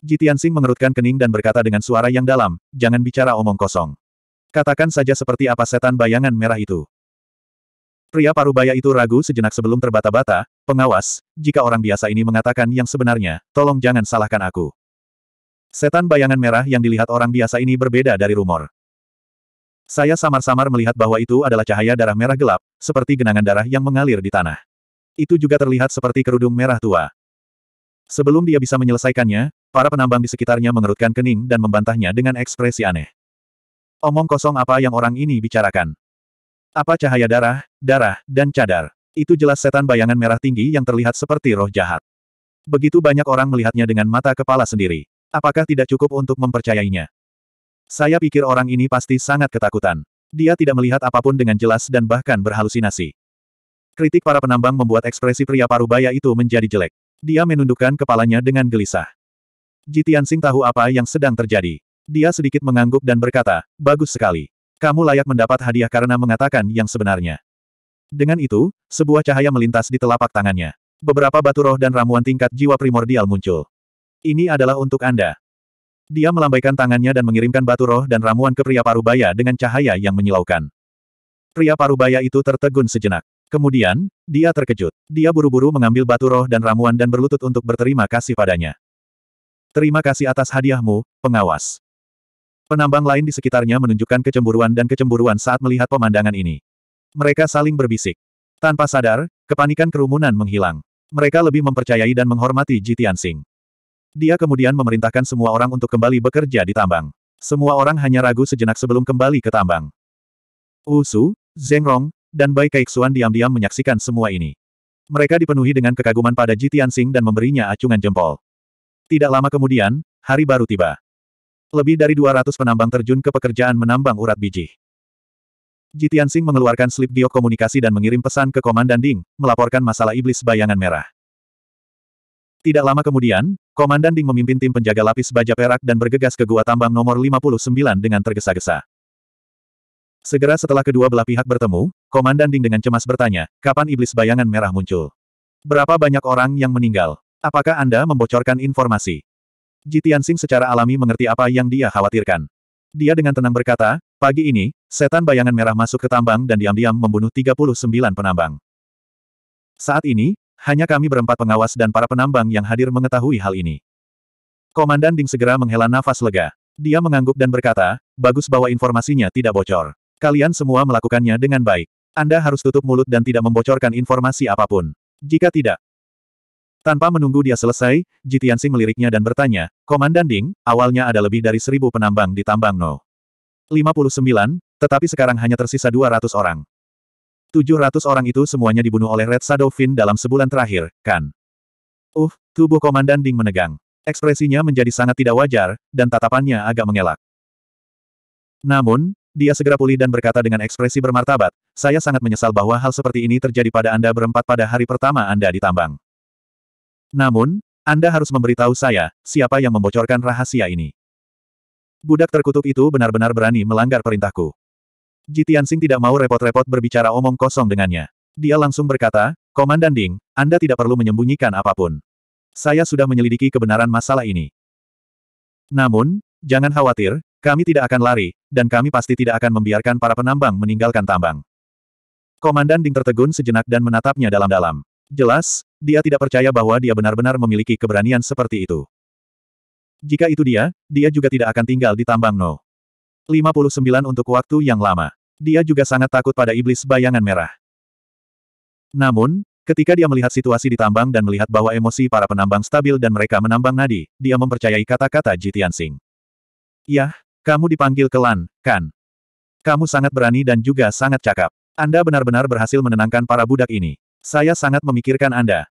Jitian Sing mengerutkan kening dan berkata dengan suara yang dalam, jangan bicara omong kosong. Katakan saja seperti apa setan bayangan merah itu. Pria parubaya itu ragu sejenak sebelum terbata-bata, pengawas, jika orang biasa ini mengatakan yang sebenarnya, tolong jangan salahkan aku. Setan bayangan merah yang dilihat orang biasa ini berbeda dari rumor. Saya samar-samar melihat bahwa itu adalah cahaya darah merah gelap, seperti genangan darah yang mengalir di tanah. Itu juga terlihat seperti kerudung merah tua. Sebelum dia bisa menyelesaikannya, para penambang di sekitarnya mengerutkan kening dan membantahnya dengan ekspresi aneh. Omong kosong apa yang orang ini bicarakan. Apa cahaya darah, darah, dan cadar. Itu jelas setan bayangan merah tinggi yang terlihat seperti roh jahat. Begitu banyak orang melihatnya dengan mata kepala sendiri. Apakah tidak cukup untuk mempercayainya? Saya pikir orang ini pasti sangat ketakutan. Dia tidak melihat apapun dengan jelas dan bahkan berhalusinasi. Kritik para penambang membuat ekspresi pria parubaya itu menjadi jelek. Dia menundukkan kepalanya dengan gelisah. Jitian Sing tahu apa yang sedang terjadi. Dia sedikit mengangguk dan berkata, bagus sekali. Kamu layak mendapat hadiah karena mengatakan yang sebenarnya. Dengan itu, sebuah cahaya melintas di telapak tangannya. Beberapa batu roh dan ramuan tingkat jiwa primordial muncul. Ini adalah untuk Anda. Dia melambaikan tangannya dan mengirimkan batu roh dan ramuan ke pria parubaya dengan cahaya yang menyilaukan. Pria parubaya itu tertegun sejenak. Kemudian, dia terkejut. Dia buru-buru mengambil batu roh dan ramuan dan berlutut untuk berterima kasih padanya. Terima kasih atas hadiahmu, pengawas. Penambang lain di sekitarnya menunjukkan kecemburuan dan kecemburuan saat melihat pemandangan ini. Mereka saling berbisik. Tanpa sadar, kepanikan kerumunan menghilang. Mereka lebih mempercayai dan menghormati Jitian Singh. Dia kemudian memerintahkan semua orang untuk kembali bekerja di tambang. Semua orang hanya ragu sejenak sebelum kembali ke tambang. Usu, Zengrong, dan Bai Kaixuan diam-diam menyaksikan semua ini. Mereka dipenuhi dengan kekaguman pada Ji Tianxing dan memberinya acungan jempol. Tidak lama kemudian, hari baru tiba. Lebih dari 200 penambang terjun ke pekerjaan menambang urat biji. Ji Tianxing mengeluarkan slip giok komunikasi dan mengirim pesan ke Komandan Ding, melaporkan masalah iblis bayangan merah. Tidak lama kemudian, Komandan Ding memimpin tim penjaga lapis baja perak dan bergegas ke gua tambang nomor 59 dengan tergesa-gesa. Segera setelah kedua belah pihak bertemu, Komandan Ding dengan cemas bertanya, kapan iblis bayangan merah muncul? Berapa banyak orang yang meninggal? Apakah Anda membocorkan informasi? Jitian Sing secara alami mengerti apa yang dia khawatirkan. Dia dengan tenang berkata, pagi ini, setan bayangan merah masuk ke tambang dan diam-diam membunuh 39 penambang. Saat ini, hanya kami berempat pengawas dan para penambang yang hadir mengetahui hal ini. Komandan Ding segera menghela nafas lega. Dia mengangguk dan berkata, bagus bahwa informasinya tidak bocor. Kalian semua melakukannya dengan baik. Anda harus tutup mulut dan tidak membocorkan informasi apapun. Jika tidak, tanpa menunggu dia selesai, Jitiansi meliriknya dan bertanya, Komandan Ding, awalnya ada lebih dari seribu penambang di tambang No. 59, tetapi sekarang hanya tersisa 200 orang. 700 orang itu semuanya dibunuh oleh Red Shadow Fin dalam sebulan terakhir, kan? Uh, tubuh Komandan Ding menegang. Ekspresinya menjadi sangat tidak wajar, dan tatapannya agak mengelak. Namun, dia segera pulih dan berkata dengan ekspresi bermartabat, saya sangat menyesal bahwa hal seperti ini terjadi pada Anda berempat pada hari pertama Anda ditambang. Namun, Anda harus memberitahu saya, siapa yang membocorkan rahasia ini. Budak terkutuk itu benar-benar berani melanggar perintahku. Ji Tianxing tidak mau repot-repot berbicara omong kosong dengannya. Dia langsung berkata, Komandan Ding, Anda tidak perlu menyembunyikan apapun. Saya sudah menyelidiki kebenaran masalah ini. Namun, jangan khawatir, kami tidak akan lari, dan kami pasti tidak akan membiarkan para penambang meninggalkan tambang. Komandan Ding tertegun sejenak dan menatapnya dalam-dalam. Jelas, dia tidak percaya bahwa dia benar-benar memiliki keberanian seperti itu. Jika itu dia, dia juga tidak akan tinggal di tambang Noh. 59 untuk waktu yang lama. Dia juga sangat takut pada iblis bayangan merah. Namun, ketika dia melihat situasi di tambang dan melihat bahwa emosi para penambang stabil dan mereka menambang nadi, dia mempercayai kata-kata Jitian Sing. Yah, kamu dipanggil Kelan, kan? Kamu sangat berani dan juga sangat cakap. Anda benar-benar berhasil menenangkan para budak ini. Saya sangat memikirkan Anda.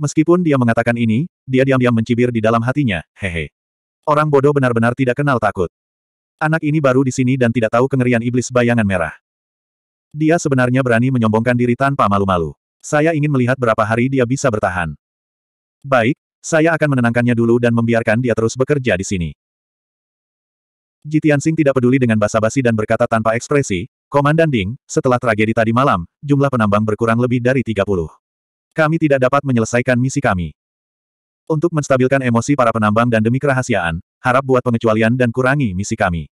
Meskipun dia mengatakan ini, dia diam-diam mencibir di dalam hatinya, hehe. Orang bodoh benar-benar tidak kenal takut. Anak ini baru di sini dan tidak tahu kengerian iblis bayangan merah. Dia sebenarnya berani menyombongkan diri tanpa malu-malu. Saya ingin melihat berapa hari dia bisa bertahan. Baik, saya akan menenangkannya dulu dan membiarkan dia terus bekerja di sini. Jitian Sing tidak peduli dengan basa-basi dan berkata tanpa ekspresi, Komandan Ding, setelah tragedi tadi malam, jumlah penambang berkurang lebih dari 30. Kami tidak dapat menyelesaikan misi kami. Untuk menstabilkan emosi para penambang dan demi kerahasiaan, harap buat pengecualian dan kurangi misi kami.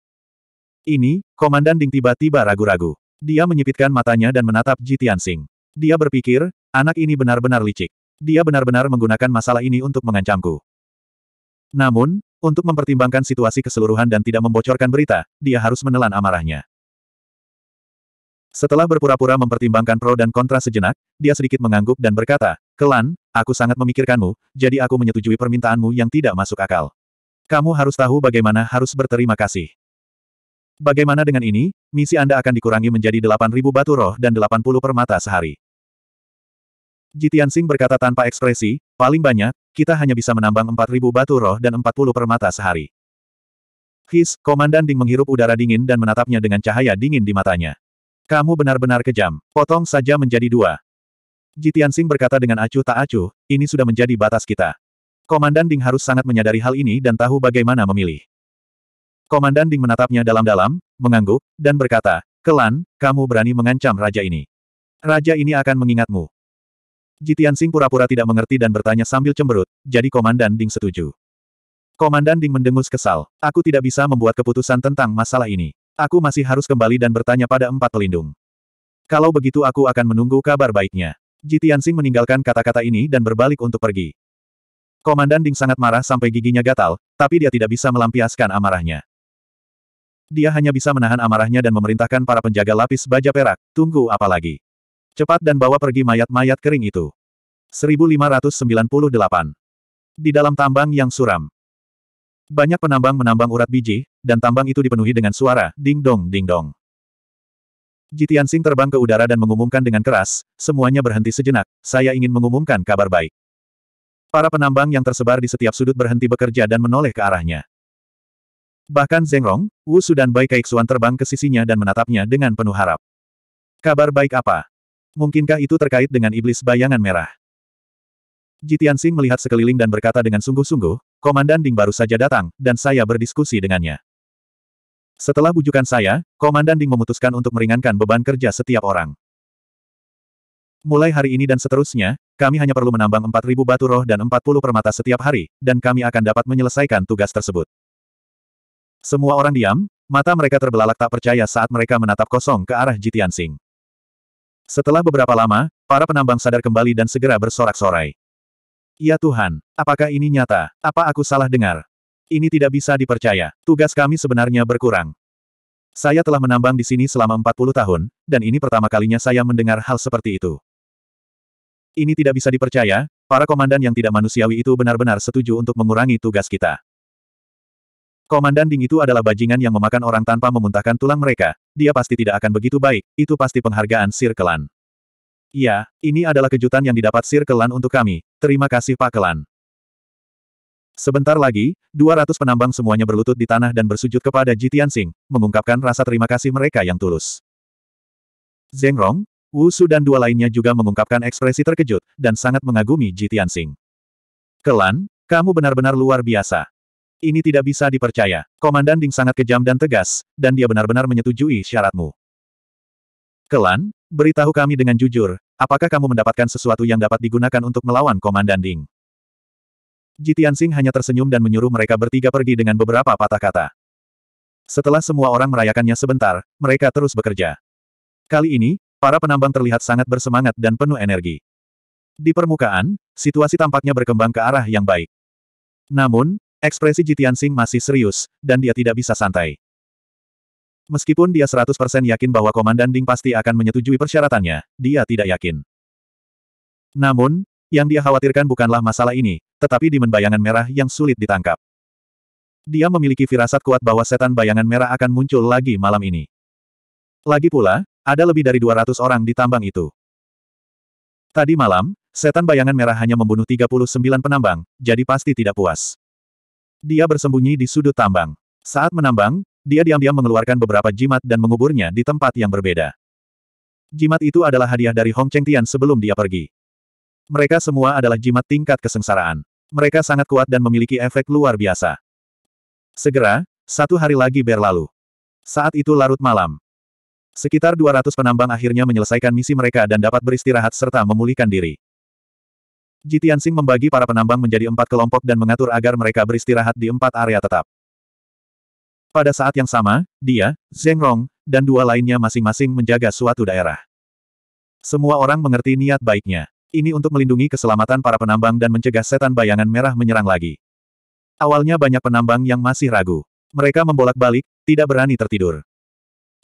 Ini, Komandan Ding tiba-tiba ragu-ragu. Dia menyipitkan matanya dan menatap Ji Tianxing. Dia berpikir, anak ini benar-benar licik. Dia benar-benar menggunakan masalah ini untuk mengancamku. Namun, untuk mempertimbangkan situasi keseluruhan dan tidak membocorkan berita, dia harus menelan amarahnya. Setelah berpura-pura mempertimbangkan pro dan kontra sejenak, dia sedikit mengangguk dan berkata, Kelan, aku sangat memikirkanmu, jadi aku menyetujui permintaanmu yang tidak masuk akal. Kamu harus tahu bagaimana harus berterima kasih. Bagaimana dengan ini, misi Anda akan dikurangi menjadi 8.000 batu roh dan 80 permata sehari. Jitian Singh berkata tanpa ekspresi, paling banyak, kita hanya bisa menambang 4.000 batu roh dan 40 permata sehari. His, Komandan Ding menghirup udara dingin dan menatapnya dengan cahaya dingin di matanya. Kamu benar-benar kejam, potong saja menjadi dua. Jitiansing berkata dengan acuh tak acuh, ini sudah menjadi batas kita. Komandan Ding harus sangat menyadari hal ini dan tahu bagaimana memilih. Komandan Ding menatapnya dalam-dalam, mengangguk, dan berkata, Kelan, kamu berani mengancam raja ini. Raja ini akan mengingatmu. Jitiansing pura-pura tidak mengerti dan bertanya sambil cemberut, jadi Komandan Ding setuju. Komandan Ding mendengus kesal, aku tidak bisa membuat keputusan tentang masalah ini. Aku masih harus kembali dan bertanya pada empat pelindung. Kalau begitu aku akan menunggu kabar baiknya. Tianxing meninggalkan kata-kata ini dan berbalik untuk pergi. Komandan Ding sangat marah sampai giginya gatal, tapi dia tidak bisa melampiaskan amarahnya. Dia hanya bisa menahan amarahnya dan memerintahkan para penjaga lapis baja perak, tunggu apa lagi. Cepat dan bawa pergi mayat-mayat kering itu. 1598. Di dalam tambang yang suram, banyak penambang menambang urat biji, dan tambang itu dipenuhi dengan suara, ding-dong ding-dong. Jitian Sing terbang ke udara dan mengumumkan dengan keras, semuanya berhenti sejenak, saya ingin mengumumkan kabar baik. Para penambang yang tersebar di setiap sudut berhenti bekerja dan menoleh ke arahnya. Bahkan Zengrong, Rong, Wu Su dan Bai Kaixuan terbang ke sisinya dan menatapnya dengan penuh harap. Kabar baik apa? Mungkinkah itu terkait dengan iblis bayangan merah? Jitian Sing melihat sekeliling dan berkata dengan sungguh-sungguh, Komandan Ding baru saja datang, dan saya berdiskusi dengannya. Setelah bujukan saya, Komandan Ding memutuskan untuk meringankan beban kerja setiap orang. Mulai hari ini dan seterusnya, kami hanya perlu menambang 4.000 batu roh dan 40 permata setiap hari, dan kami akan dapat menyelesaikan tugas tersebut. Semua orang diam, mata mereka terbelalak tak percaya saat mereka menatap kosong ke arah Jitian Sing. Setelah beberapa lama, para penambang sadar kembali dan segera bersorak-sorai. Ya Tuhan, apakah ini nyata? Apa aku salah dengar? Ini tidak bisa dipercaya. Tugas kami sebenarnya berkurang. Saya telah menambang di sini selama 40 tahun, dan ini pertama kalinya saya mendengar hal seperti itu. Ini tidak bisa dipercaya, para komandan yang tidak manusiawi itu benar-benar setuju untuk mengurangi tugas kita. Komandan Ding itu adalah bajingan yang memakan orang tanpa memuntahkan tulang mereka, dia pasti tidak akan begitu baik, itu pasti penghargaan sirkelan. Iya, ini adalah kejutan yang didapat Sir Kelan untuk kami. Terima kasih Pak Kelan. Sebentar lagi, 200 penambang semuanya berlutut di tanah dan bersujud kepada Ji Tianxing, mengungkapkan rasa terima kasih mereka yang tulus. Zengrong, Rong, Wu Su dan dua lainnya juga mengungkapkan ekspresi terkejut, dan sangat mengagumi Ji Tianxing. Kelan, kamu benar-benar luar biasa. Ini tidak bisa dipercaya. Komandan Ding sangat kejam dan tegas, dan dia benar-benar menyetujui syaratmu. Kelan, beritahu kami dengan jujur, apakah kamu mendapatkan sesuatu yang dapat digunakan untuk melawan Komandan Ding? Jitian Sing hanya tersenyum dan menyuruh mereka bertiga pergi dengan beberapa patah kata. Setelah semua orang merayakannya sebentar, mereka terus bekerja. Kali ini, para penambang terlihat sangat bersemangat dan penuh energi. Di permukaan, situasi tampaknya berkembang ke arah yang baik. Namun, ekspresi Jitian Sing masih serius, dan dia tidak bisa santai. Meskipun dia 100% yakin bahwa Komandan Ding pasti akan menyetujui persyaratannya, dia tidak yakin. Namun, yang dia khawatirkan bukanlah masalah ini, tetapi di bayangan merah yang sulit ditangkap. Dia memiliki firasat kuat bahwa setan bayangan merah akan muncul lagi malam ini. Lagi pula, ada lebih dari 200 orang di tambang itu. Tadi malam, setan bayangan merah hanya membunuh 39 penambang, jadi pasti tidak puas. Dia bersembunyi di sudut tambang. Saat menambang, dia diam-diam mengeluarkan beberapa jimat dan menguburnya di tempat yang berbeda. Jimat itu adalah hadiah dari Hong Cheng Tian sebelum dia pergi. Mereka semua adalah jimat tingkat kesengsaraan. Mereka sangat kuat dan memiliki efek luar biasa. Segera, satu hari lagi berlalu. Saat itu larut malam. Sekitar 200 penambang akhirnya menyelesaikan misi mereka dan dapat beristirahat serta memulihkan diri. Jitiansing membagi para penambang menjadi empat kelompok dan mengatur agar mereka beristirahat di empat area tetap. Pada saat yang sama, dia, Zheng Rong, dan dua lainnya masing-masing menjaga suatu daerah. Semua orang mengerti niat baiknya. Ini untuk melindungi keselamatan para penambang dan mencegah setan bayangan merah menyerang lagi. Awalnya banyak penambang yang masih ragu. Mereka membolak-balik, tidak berani tertidur.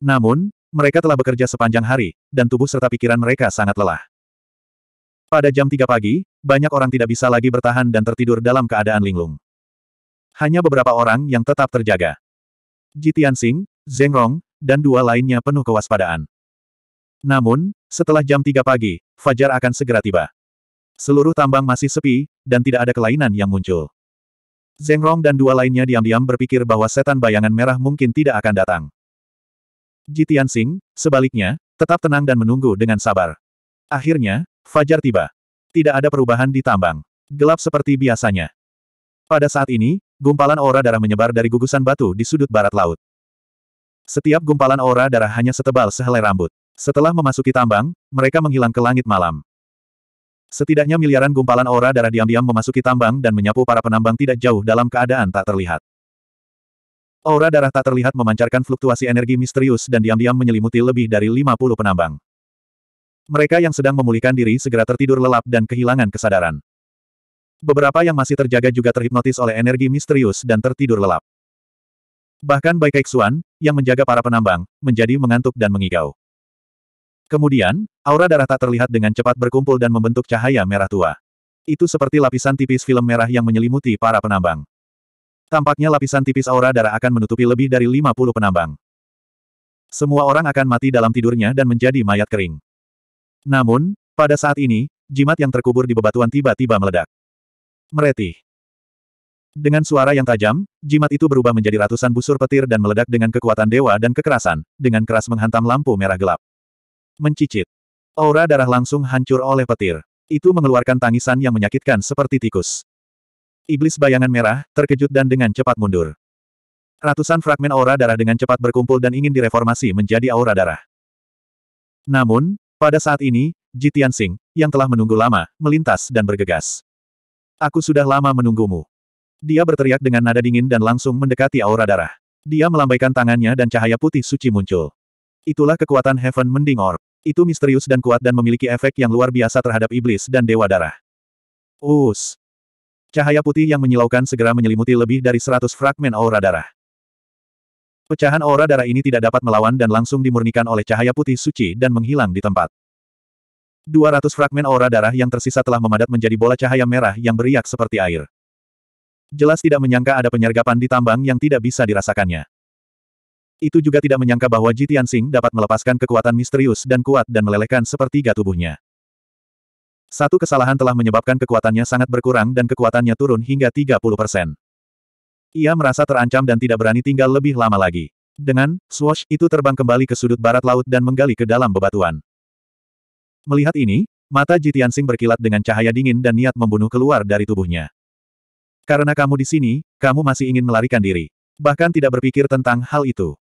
Namun, mereka telah bekerja sepanjang hari, dan tubuh serta pikiran mereka sangat lelah. Pada jam 3 pagi, banyak orang tidak bisa lagi bertahan dan tertidur dalam keadaan linglung. Hanya beberapa orang yang tetap terjaga. Jitian Tianxing, Zeng Rong, dan dua lainnya penuh kewaspadaan. Namun, setelah jam 3 pagi, Fajar akan segera tiba. Seluruh tambang masih sepi, dan tidak ada kelainan yang muncul. Zeng Rong dan dua lainnya diam-diam berpikir bahwa setan bayangan merah mungkin tidak akan datang. Jitian Tianxing, sebaliknya, tetap tenang dan menunggu dengan sabar. Akhirnya, Fajar tiba. Tidak ada perubahan di tambang. Gelap seperti biasanya. Pada saat ini, gumpalan aura darah menyebar dari gugusan batu di sudut barat laut. Setiap gumpalan aura darah hanya setebal sehelai rambut. Setelah memasuki tambang, mereka menghilang ke langit malam. Setidaknya miliaran gumpalan aura darah diam-diam memasuki tambang dan menyapu para penambang tidak jauh dalam keadaan tak terlihat. Aura darah tak terlihat memancarkan fluktuasi energi misterius dan diam-diam menyelimuti lebih dari 50 penambang. Mereka yang sedang memulihkan diri segera tertidur lelap dan kehilangan kesadaran. Beberapa yang masih terjaga juga terhipnotis oleh energi misterius dan tertidur lelap. Bahkan Bai Kaixuan, yang menjaga para penambang, menjadi mengantuk dan mengigau. Kemudian, aura darah tak terlihat dengan cepat berkumpul dan membentuk cahaya merah tua. Itu seperti lapisan tipis film merah yang menyelimuti para penambang. Tampaknya lapisan tipis aura darah akan menutupi lebih dari 50 penambang. Semua orang akan mati dalam tidurnya dan menjadi mayat kering. Namun, pada saat ini, jimat yang terkubur di bebatuan tiba-tiba meledak meretih. Dengan suara yang tajam, jimat itu berubah menjadi ratusan busur petir dan meledak dengan kekuatan dewa dan kekerasan, dengan keras menghantam lampu merah gelap. Mencicit. Aura darah langsung hancur oleh petir. Itu mengeluarkan tangisan yang menyakitkan seperti tikus. Iblis bayangan merah, terkejut dan dengan cepat mundur. Ratusan fragmen aura darah dengan cepat berkumpul dan ingin direformasi menjadi aura darah. Namun, pada saat ini, Jitian Singh yang telah menunggu lama, melintas dan bergegas. Aku sudah lama menunggumu. Dia berteriak dengan nada dingin dan langsung mendekati aura darah. Dia melambaikan tangannya dan cahaya putih suci muncul. Itulah kekuatan Heaven Mending Orb. Itu misterius dan kuat dan memiliki efek yang luar biasa terhadap iblis dan dewa darah. Us. Cahaya putih yang menyilaukan segera menyelimuti lebih dari seratus fragmen aura darah. Pecahan aura darah ini tidak dapat melawan dan langsung dimurnikan oleh cahaya putih suci dan menghilang di tempat. 200 fragmen aura darah yang tersisa telah memadat menjadi bola cahaya merah yang beriak seperti air. Jelas tidak menyangka ada penyergapan di tambang yang tidak bisa dirasakannya. Itu juga tidak menyangka bahwa Jitian Sing dapat melepaskan kekuatan misterius dan kuat dan melelehkan sepertiga tubuhnya. Satu kesalahan telah menyebabkan kekuatannya sangat berkurang dan kekuatannya turun hingga 30 persen. Ia merasa terancam dan tidak berani tinggal lebih lama lagi. Dengan, swash, itu terbang kembali ke sudut barat laut dan menggali ke dalam bebatuan. Melihat ini, mata Jitiansing berkilat dengan cahaya dingin dan niat membunuh keluar dari tubuhnya. Karena kamu di sini, kamu masih ingin melarikan diri. Bahkan tidak berpikir tentang hal itu.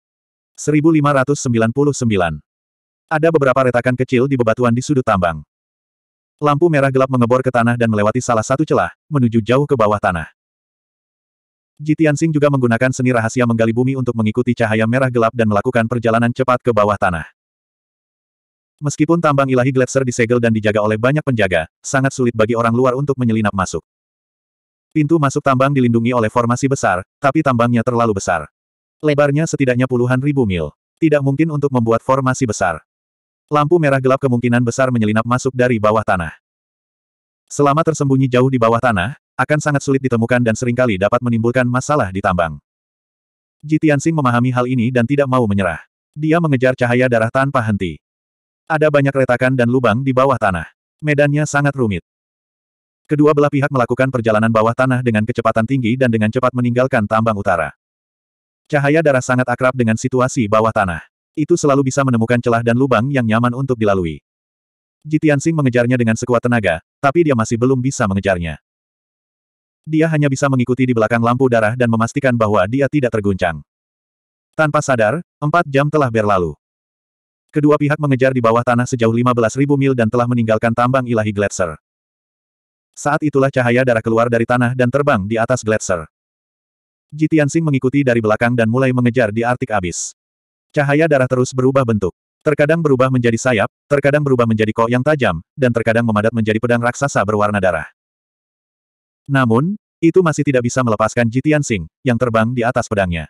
1599. Ada beberapa retakan kecil di bebatuan di sudut tambang. Lampu merah gelap mengebor ke tanah dan melewati salah satu celah, menuju jauh ke bawah tanah. Jitiansing juga menggunakan seni rahasia menggali bumi untuk mengikuti cahaya merah gelap dan melakukan perjalanan cepat ke bawah tanah. Meskipun tambang ilahi Gletser disegel dan dijaga oleh banyak penjaga, sangat sulit bagi orang luar untuk menyelinap masuk. Pintu masuk tambang dilindungi oleh formasi besar, tapi tambangnya terlalu besar. Lebarnya setidaknya puluhan ribu mil. Tidak mungkin untuk membuat formasi besar. Lampu merah gelap kemungkinan besar menyelinap masuk dari bawah tanah. Selama tersembunyi jauh di bawah tanah, akan sangat sulit ditemukan dan seringkali dapat menimbulkan masalah di tambang. Jitian Jitiansing memahami hal ini dan tidak mau menyerah. Dia mengejar cahaya darah tanpa henti. Ada banyak retakan dan lubang di bawah tanah. Medannya sangat rumit. Kedua belah pihak melakukan perjalanan bawah tanah dengan kecepatan tinggi dan dengan cepat meninggalkan tambang utara. Cahaya darah sangat akrab dengan situasi bawah tanah. Itu selalu bisa menemukan celah dan lubang yang nyaman untuk dilalui. Jitiansing mengejarnya dengan sekuat tenaga, tapi dia masih belum bisa mengejarnya. Dia hanya bisa mengikuti di belakang lampu darah dan memastikan bahwa dia tidak terguncang. Tanpa sadar, empat jam telah berlalu. Kedua pihak mengejar di bawah tanah sejauh 15.000 mil dan telah meninggalkan tambang ilahi Gletser. Saat itulah cahaya darah keluar dari tanah dan terbang di atas Gletser. Jitiansing mengikuti dari belakang dan mulai mengejar di Artik Abis. Cahaya darah terus berubah bentuk. Terkadang berubah menjadi sayap, terkadang berubah menjadi kok yang tajam, dan terkadang memadat menjadi pedang raksasa berwarna darah. Namun, itu masih tidak bisa melepaskan Jitian Sing, yang terbang di atas pedangnya.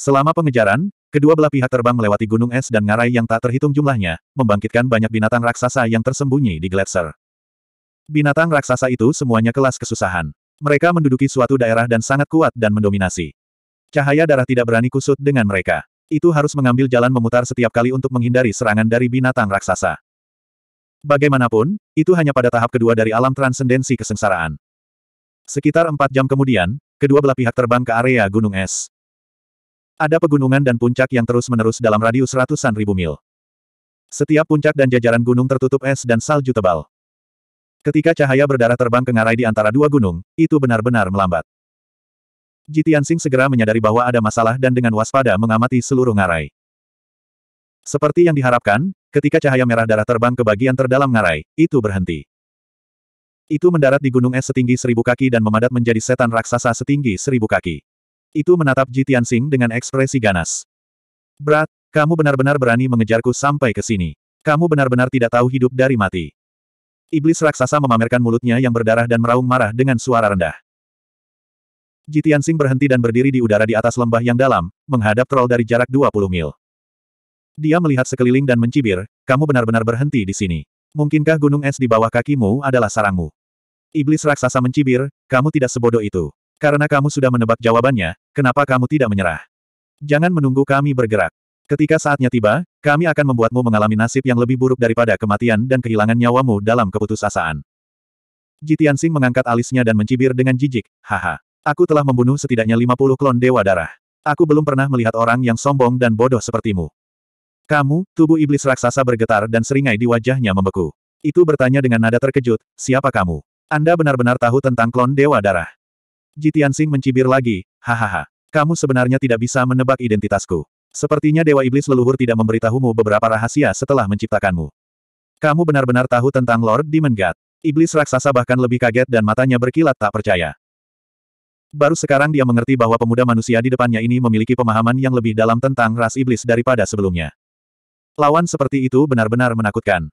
Selama pengejaran, Kedua belah pihak terbang melewati gunung es dan ngarai yang tak terhitung jumlahnya, membangkitkan banyak binatang raksasa yang tersembunyi di gletser. Binatang raksasa itu semuanya kelas kesusahan. Mereka menduduki suatu daerah dan sangat kuat dan mendominasi. Cahaya darah tidak berani kusut dengan mereka. Itu harus mengambil jalan memutar setiap kali untuk menghindari serangan dari binatang raksasa. Bagaimanapun, itu hanya pada tahap kedua dari alam transendensi kesengsaraan. Sekitar empat jam kemudian, kedua belah pihak terbang ke area gunung es. Ada pegunungan dan puncak yang terus-menerus dalam radius ratusan ribu mil. Setiap puncak dan jajaran gunung tertutup es dan salju tebal. Ketika cahaya berdarah terbang ke ngarai di antara dua gunung, itu benar-benar melambat. Jitiansing segera menyadari bahwa ada masalah dan dengan waspada mengamati seluruh ngarai. Seperti yang diharapkan, ketika cahaya merah darah terbang ke bagian terdalam ngarai, itu berhenti. Itu mendarat di gunung es setinggi seribu kaki dan memadat menjadi setan raksasa setinggi seribu kaki. Itu menatap Ji Tianxing dengan ekspresi ganas. Brat, kamu benar-benar berani mengejarku sampai ke sini. Kamu benar-benar tidak tahu hidup dari mati. Iblis raksasa memamerkan mulutnya yang berdarah dan meraung marah dengan suara rendah. Ji Tianxing berhenti dan berdiri di udara di atas lembah yang dalam, menghadap troll dari jarak 20 mil. Dia melihat sekeliling dan mencibir, kamu benar-benar berhenti di sini. Mungkinkah gunung es di bawah kakimu adalah sarangmu? Iblis raksasa mencibir, kamu tidak sebodoh itu. Karena kamu sudah menebak jawabannya, kenapa kamu tidak menyerah? Jangan menunggu kami bergerak. Ketika saatnya tiba, kami akan membuatmu mengalami nasib yang lebih buruk daripada kematian dan kehilangan nyawamu dalam keputusasaan. Jitian Sing mengangkat alisnya dan mencibir dengan jijik, haha. Aku telah membunuh setidaknya 50 klon dewa darah. Aku belum pernah melihat orang yang sombong dan bodoh sepertimu. Kamu, tubuh iblis raksasa bergetar dan seringai di wajahnya membeku. Itu bertanya dengan nada terkejut, siapa kamu? Anda benar-benar tahu tentang klon dewa darah. Jitian Sing mencibir lagi, hahaha. Kamu sebenarnya tidak bisa menebak identitasku. Sepertinya Dewa Iblis leluhur tidak memberitahumu beberapa rahasia setelah menciptakanmu. Kamu benar-benar tahu tentang Lord Demon God. Iblis raksasa bahkan lebih kaget dan matanya berkilat tak percaya. Baru sekarang dia mengerti bahwa pemuda manusia di depannya ini memiliki pemahaman yang lebih dalam tentang ras iblis daripada sebelumnya. Lawan seperti itu benar-benar menakutkan.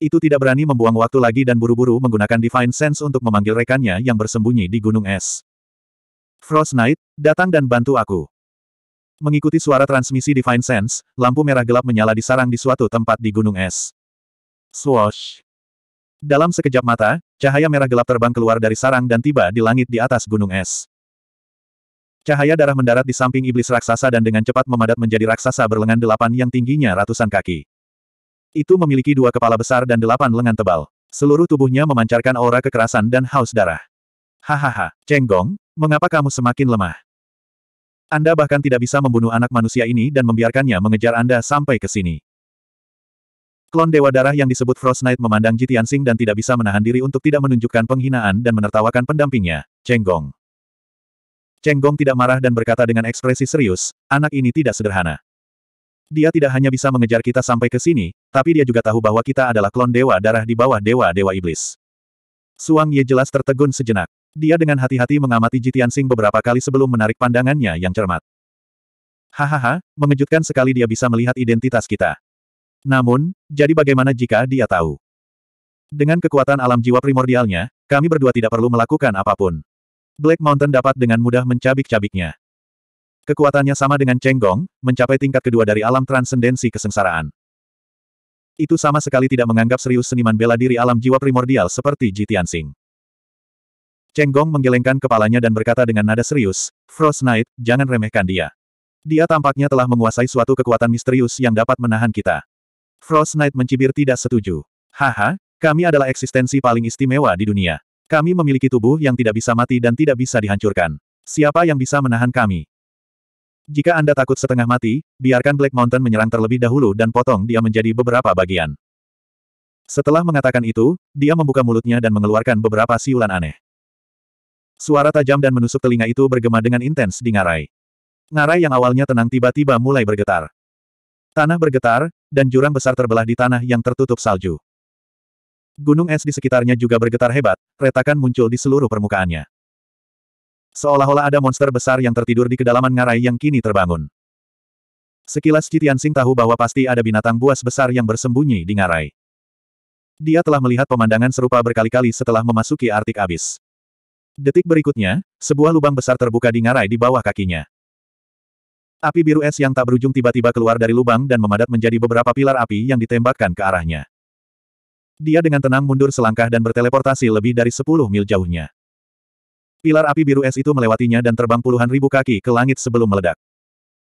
Itu tidak berani membuang waktu lagi dan buru-buru menggunakan Divine Sense untuk memanggil rekannya yang bersembunyi di gunung es. Frost Knight, datang dan bantu aku. Mengikuti suara transmisi Divine Sense, lampu merah gelap menyala di sarang di suatu tempat di gunung es. Swoosh. Dalam sekejap mata, cahaya merah gelap terbang keluar dari sarang dan tiba di langit di atas gunung es. Cahaya darah mendarat di samping iblis raksasa dan dengan cepat memadat menjadi raksasa berlengan delapan yang tingginya ratusan kaki. Itu memiliki dua kepala besar dan delapan lengan tebal. Seluruh tubuhnya memancarkan aura kekerasan dan haus darah. Hahaha, Cenggong, mengapa kamu semakin lemah? Anda bahkan tidak bisa membunuh anak manusia ini dan membiarkannya mengejar Anda sampai ke sini. Klon Dewa Darah yang disebut Frost Knight memandang Jitiansing dan tidak bisa menahan diri untuk tidak menunjukkan penghinaan dan menertawakan pendampingnya, Cenggong. Cenggong tidak marah dan berkata dengan ekspresi serius, anak ini tidak sederhana. Dia tidak hanya bisa mengejar kita sampai ke sini, tapi dia juga tahu bahwa kita adalah klon dewa darah di bawah dewa-dewa iblis. Suang Ye jelas tertegun sejenak. Dia dengan hati-hati mengamati Jitian Sing beberapa kali sebelum menarik pandangannya yang cermat. Hahaha, mengejutkan sekali dia bisa melihat identitas kita. Namun, jadi bagaimana jika dia tahu? Dengan kekuatan alam jiwa primordialnya, kami berdua tidak perlu melakukan apapun. Black Mountain dapat dengan mudah mencabik-cabiknya. Kekuatannya sama dengan Cheng Gong, mencapai tingkat kedua dari alam transendensi kesengsaraan. Itu sama sekali tidak menganggap serius seniman bela diri alam jiwa primordial seperti Ji Tianxing. Cheng Gong menggelengkan kepalanya dan berkata dengan nada serius, Frost Knight, jangan remehkan dia. Dia tampaknya telah menguasai suatu kekuatan misterius yang dapat menahan kita. Frost Knight mencibir tidak setuju. Haha, kami adalah eksistensi paling istimewa di dunia. Kami memiliki tubuh yang tidak bisa mati dan tidak bisa dihancurkan. Siapa yang bisa menahan kami? Jika Anda takut setengah mati, biarkan Black Mountain menyerang terlebih dahulu dan potong dia menjadi beberapa bagian. Setelah mengatakan itu, dia membuka mulutnya dan mengeluarkan beberapa siulan aneh. Suara tajam dan menusuk telinga itu bergema dengan intens di ngarai. Ngarai yang awalnya tenang tiba-tiba mulai bergetar. Tanah bergetar, dan jurang besar terbelah di tanah yang tertutup salju. Gunung es di sekitarnya juga bergetar hebat, retakan muncul di seluruh permukaannya. Seolah-olah ada monster besar yang tertidur di kedalaman ngarai yang kini terbangun. Sekilas Citian Citiansing tahu bahwa pasti ada binatang buas besar yang bersembunyi di ngarai. Dia telah melihat pemandangan serupa berkali-kali setelah memasuki Artik Abis. Detik berikutnya, sebuah lubang besar terbuka di ngarai di bawah kakinya. Api biru es yang tak berujung tiba-tiba keluar dari lubang dan memadat menjadi beberapa pilar api yang ditembakkan ke arahnya. Dia dengan tenang mundur selangkah dan berteleportasi lebih dari 10 mil jauhnya. Pilar api biru es itu melewatinya dan terbang puluhan ribu kaki ke langit sebelum meledak.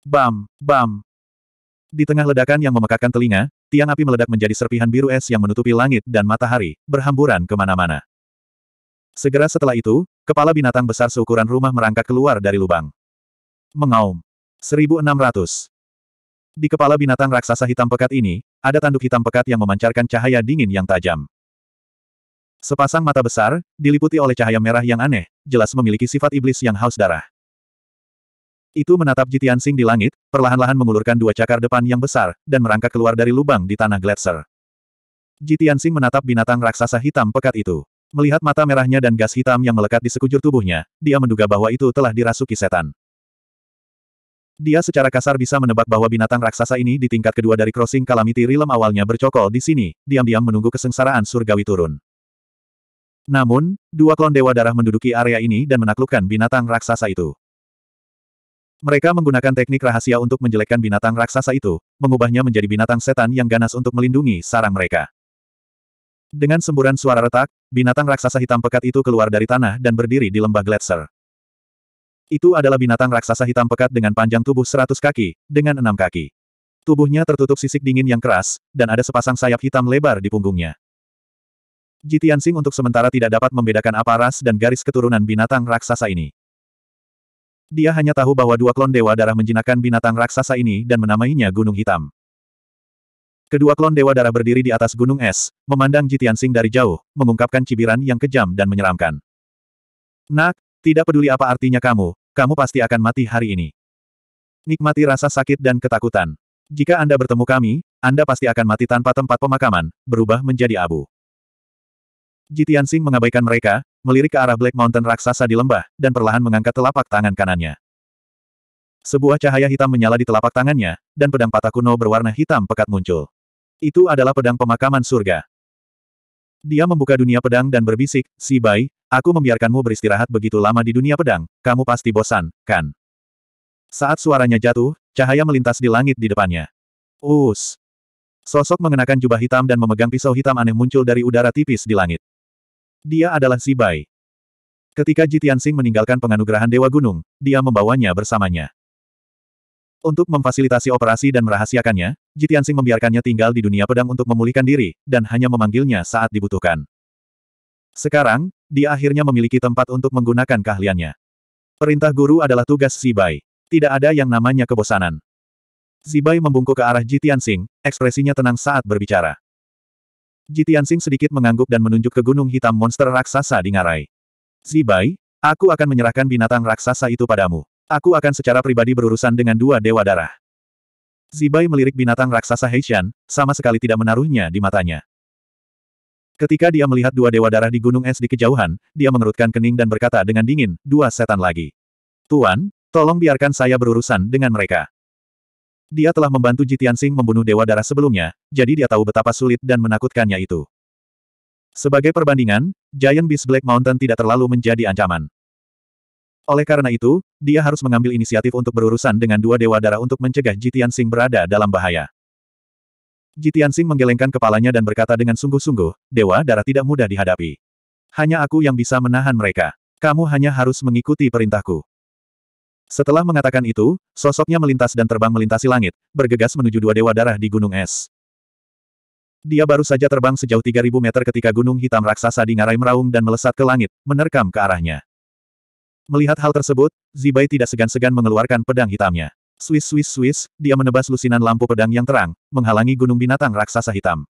Bam! Bam! Di tengah ledakan yang memekakkan telinga, tiang api meledak menjadi serpihan biru es yang menutupi langit dan matahari, berhamburan kemana-mana. Segera setelah itu, kepala binatang besar seukuran rumah merangkak keluar dari lubang. Mengaum. 1600. Di kepala binatang raksasa hitam pekat ini, ada tanduk hitam pekat yang memancarkan cahaya dingin yang tajam. Sepasang mata besar, diliputi oleh cahaya merah yang aneh, jelas memiliki sifat iblis yang haus darah. Itu menatap Jitian Sing di langit, perlahan-lahan mengulurkan dua cakar depan yang besar, dan merangkak keluar dari lubang di tanah gletser. Jitian Sing menatap binatang raksasa hitam pekat itu. Melihat mata merahnya dan gas hitam yang melekat di sekujur tubuhnya, dia menduga bahwa itu telah dirasuki setan. Dia secara kasar bisa menebak bahwa binatang raksasa ini di tingkat kedua dari crossing kalamiti rilem awalnya bercokol di sini, diam-diam menunggu kesengsaraan surgawi turun. Namun, dua klon Dewa Darah menduduki area ini dan menaklukkan binatang raksasa itu. Mereka menggunakan teknik rahasia untuk menjelekkan binatang raksasa itu, mengubahnya menjadi binatang setan yang ganas untuk melindungi sarang mereka. Dengan semburan suara retak, binatang raksasa hitam pekat itu keluar dari tanah dan berdiri di lembah gletser. Itu adalah binatang raksasa hitam pekat dengan panjang tubuh 100 kaki, dengan enam kaki. Tubuhnya tertutup sisik dingin yang keras, dan ada sepasang sayap hitam lebar di punggungnya. Jitian Sing untuk sementara tidak dapat membedakan apa ras dan garis keturunan binatang raksasa ini. Dia hanya tahu bahwa dua klon dewa darah menjinakkan binatang raksasa ini dan menamainya Gunung Hitam. Kedua klon dewa darah berdiri di atas gunung es, memandang Jitian Sing dari jauh, mengungkapkan cibiran yang kejam dan menyeramkan. Nak, tidak peduli apa artinya kamu, kamu pasti akan mati hari ini. Nikmati rasa sakit dan ketakutan. Jika Anda bertemu kami, Anda pasti akan mati tanpa tempat pemakaman, berubah menjadi abu. Jitian Sing mengabaikan mereka, melirik ke arah Black Mountain raksasa di lembah, dan perlahan mengangkat telapak tangan kanannya. Sebuah cahaya hitam menyala di telapak tangannya, dan pedang patah kuno berwarna hitam pekat muncul. Itu adalah pedang pemakaman surga. Dia membuka dunia pedang dan berbisik, Si Bai, aku membiarkanmu beristirahat begitu lama di dunia pedang, kamu pasti bosan, kan? Saat suaranya jatuh, cahaya melintas di langit di depannya. Us! Sosok mengenakan jubah hitam dan memegang pisau hitam aneh muncul dari udara tipis di langit. Dia adalah Si Bai. Ketika Jitian Jitiansing meninggalkan penganugerahan Dewa Gunung, dia membawanya bersamanya. Untuk memfasilitasi operasi dan merahasiakannya, Jitian Jitiansing membiarkannya tinggal di dunia pedang untuk memulihkan diri, dan hanya memanggilnya saat dibutuhkan. Sekarang, dia akhirnya memiliki tempat untuk menggunakan keahliannya. Perintah guru adalah tugas Si Bai. Tidak ada yang namanya kebosanan. Si Bai membungkuk ke arah Jitian Jitiansing, ekspresinya tenang saat berbicara. Jitian Jitiansing sedikit mengangguk dan menunjuk ke gunung hitam monster raksasa di ngarai. Zibai, aku akan menyerahkan binatang raksasa itu padamu. Aku akan secara pribadi berurusan dengan dua dewa darah. Zibai melirik binatang raksasa Heishan, sama sekali tidak menaruhnya di matanya. Ketika dia melihat dua dewa darah di gunung es di kejauhan, dia mengerutkan kening dan berkata dengan dingin, dua setan lagi. Tuan, tolong biarkan saya berurusan dengan mereka. Dia telah membantu Jitian Sing membunuh Dewa Darah sebelumnya, jadi dia tahu betapa sulit dan menakutkannya itu. Sebagai perbandingan, Giant Beast Black Mountain tidak terlalu menjadi ancaman. Oleh karena itu, dia harus mengambil inisiatif untuk berurusan dengan dua Dewa Darah untuk mencegah Jitian Sing berada dalam bahaya. Jitian Sing menggelengkan kepalanya dan berkata dengan sungguh-sungguh, Dewa Darah tidak mudah dihadapi. Hanya aku yang bisa menahan mereka. Kamu hanya harus mengikuti perintahku. Setelah mengatakan itu, sosoknya melintas dan terbang melintasi langit, bergegas menuju dua dewa darah di gunung es. Dia baru saja terbang sejauh 3000 meter ketika gunung hitam raksasa di ngarai meraung dan melesat ke langit, menerkam ke arahnya. Melihat hal tersebut, Zibai tidak segan-segan mengeluarkan pedang hitamnya. Swiss Swiss Swiss, dia menebas lusinan lampu pedang yang terang, menghalangi gunung binatang raksasa hitam.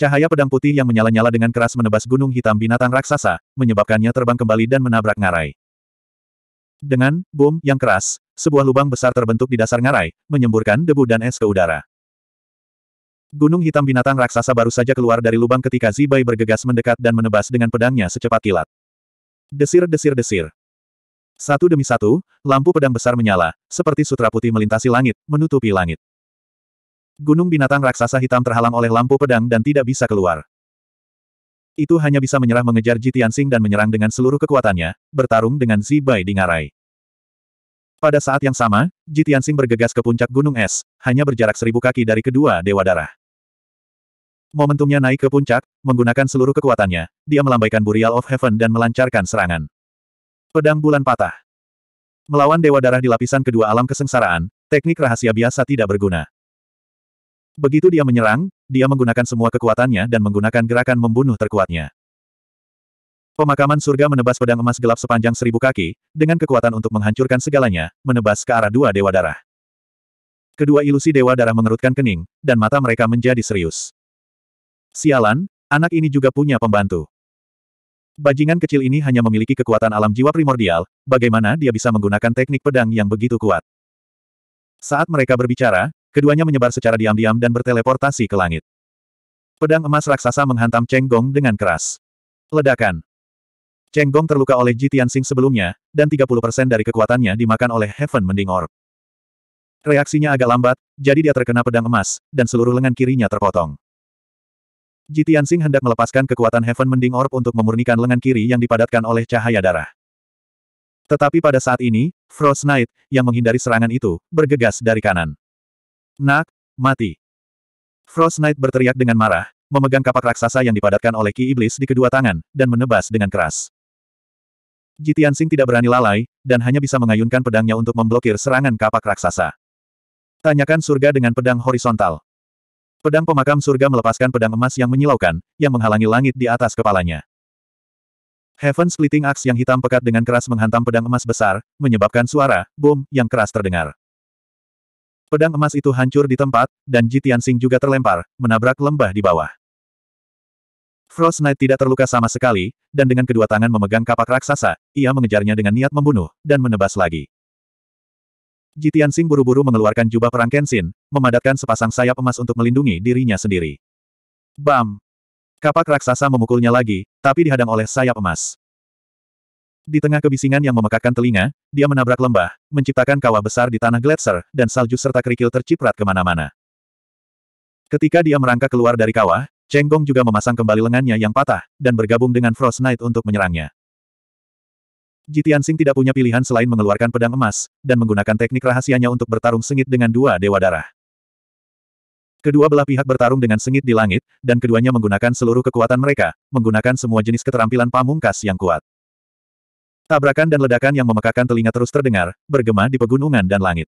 Cahaya pedang putih yang menyala-nyala dengan keras menebas gunung hitam binatang raksasa, menyebabkannya terbang kembali dan menabrak ngarai. Dengan boom yang keras, sebuah lubang besar terbentuk di dasar ngarai, menyemburkan debu dan es ke udara. Gunung hitam binatang raksasa baru saja keluar dari lubang ketika Zibai bergegas mendekat dan menebas dengan pedangnya secepat kilat. Desir-desir-desir. Satu demi satu, lampu pedang besar menyala, seperti sutra putih melintasi langit, menutupi langit. Gunung binatang raksasa hitam terhalang oleh lampu pedang dan tidak bisa keluar. Itu hanya bisa menyerah mengejar Ji dan menyerang dengan seluruh kekuatannya, bertarung dengan Zibai Bai di ngarai. Pada saat yang sama, Ji bergegas ke puncak gunung es, hanya berjarak seribu kaki dari kedua dewa darah. Momentumnya naik ke puncak, menggunakan seluruh kekuatannya, dia melambaikan Burial of Heaven dan melancarkan serangan. Pedang bulan patah. Melawan dewa darah di lapisan kedua alam kesengsaraan, teknik rahasia biasa tidak berguna. Begitu dia menyerang, dia menggunakan semua kekuatannya dan menggunakan gerakan membunuh terkuatnya. Pemakaman surga menebas pedang emas gelap sepanjang seribu kaki, dengan kekuatan untuk menghancurkan segalanya, menebas ke arah dua dewa darah. Kedua ilusi dewa darah mengerutkan kening, dan mata mereka menjadi serius. Sialan, anak ini juga punya pembantu. Bajingan kecil ini hanya memiliki kekuatan alam jiwa primordial, bagaimana dia bisa menggunakan teknik pedang yang begitu kuat. Saat mereka berbicara, Keduanya menyebar secara diam-diam dan berteleportasi ke langit. Pedang emas raksasa menghantam Cheng Gong dengan keras. Ledakan. Cheng Gong terluka oleh Ji Sing sebelumnya, dan 30% dari kekuatannya dimakan oleh Heaven Mending Orb. Reaksinya agak lambat, jadi dia terkena pedang emas, dan seluruh lengan kirinya terpotong. Ji Sing hendak melepaskan kekuatan Heaven Mending Orb untuk memurnikan lengan kiri yang dipadatkan oleh cahaya darah. Tetapi pada saat ini, Frost Knight, yang menghindari serangan itu, bergegas dari kanan. Nak, mati. Frost Knight berteriak dengan marah, memegang kapak raksasa yang dipadatkan oleh ki iblis di kedua tangan, dan menebas dengan keras. Jitian Sing tidak berani lalai, dan hanya bisa mengayunkan pedangnya untuk memblokir serangan kapak raksasa. Tanyakan surga dengan pedang horizontal. Pedang pemakam surga melepaskan pedang emas yang menyilaukan, yang menghalangi langit di atas kepalanya. Heaven Splitting Axe yang hitam pekat dengan keras menghantam pedang emas besar, menyebabkan suara, boom, yang keras terdengar. Pedang emas itu hancur di tempat, dan Ji Tianxing juga terlempar, menabrak lembah di bawah. Frost Knight tidak terluka sama sekali, dan dengan kedua tangan memegang kapak raksasa, ia mengejarnya dengan niat membunuh, dan menebas lagi. Ji Tianxing buru-buru mengeluarkan jubah perang Kenshin, memadatkan sepasang sayap emas untuk melindungi dirinya sendiri. Bam! Kapak raksasa memukulnya lagi, tapi dihadang oleh sayap emas. Di tengah kebisingan yang memekakkan telinga, dia menabrak lembah, menciptakan kawah besar di tanah gletser, dan salju serta kerikil terciprat kemana-mana. Ketika dia merangkak keluar dari kawah, Cheng Gong juga memasang kembali lengannya yang patah, dan bergabung dengan Frost Knight untuk menyerangnya. Jitiansing tidak punya pilihan selain mengeluarkan pedang emas, dan menggunakan teknik rahasianya untuk bertarung sengit dengan dua dewa darah. Kedua belah pihak bertarung dengan sengit di langit, dan keduanya menggunakan seluruh kekuatan mereka, menggunakan semua jenis keterampilan pamungkas yang kuat. Tabrakan dan ledakan yang memekakan telinga terus terdengar, bergema di pegunungan dan langit.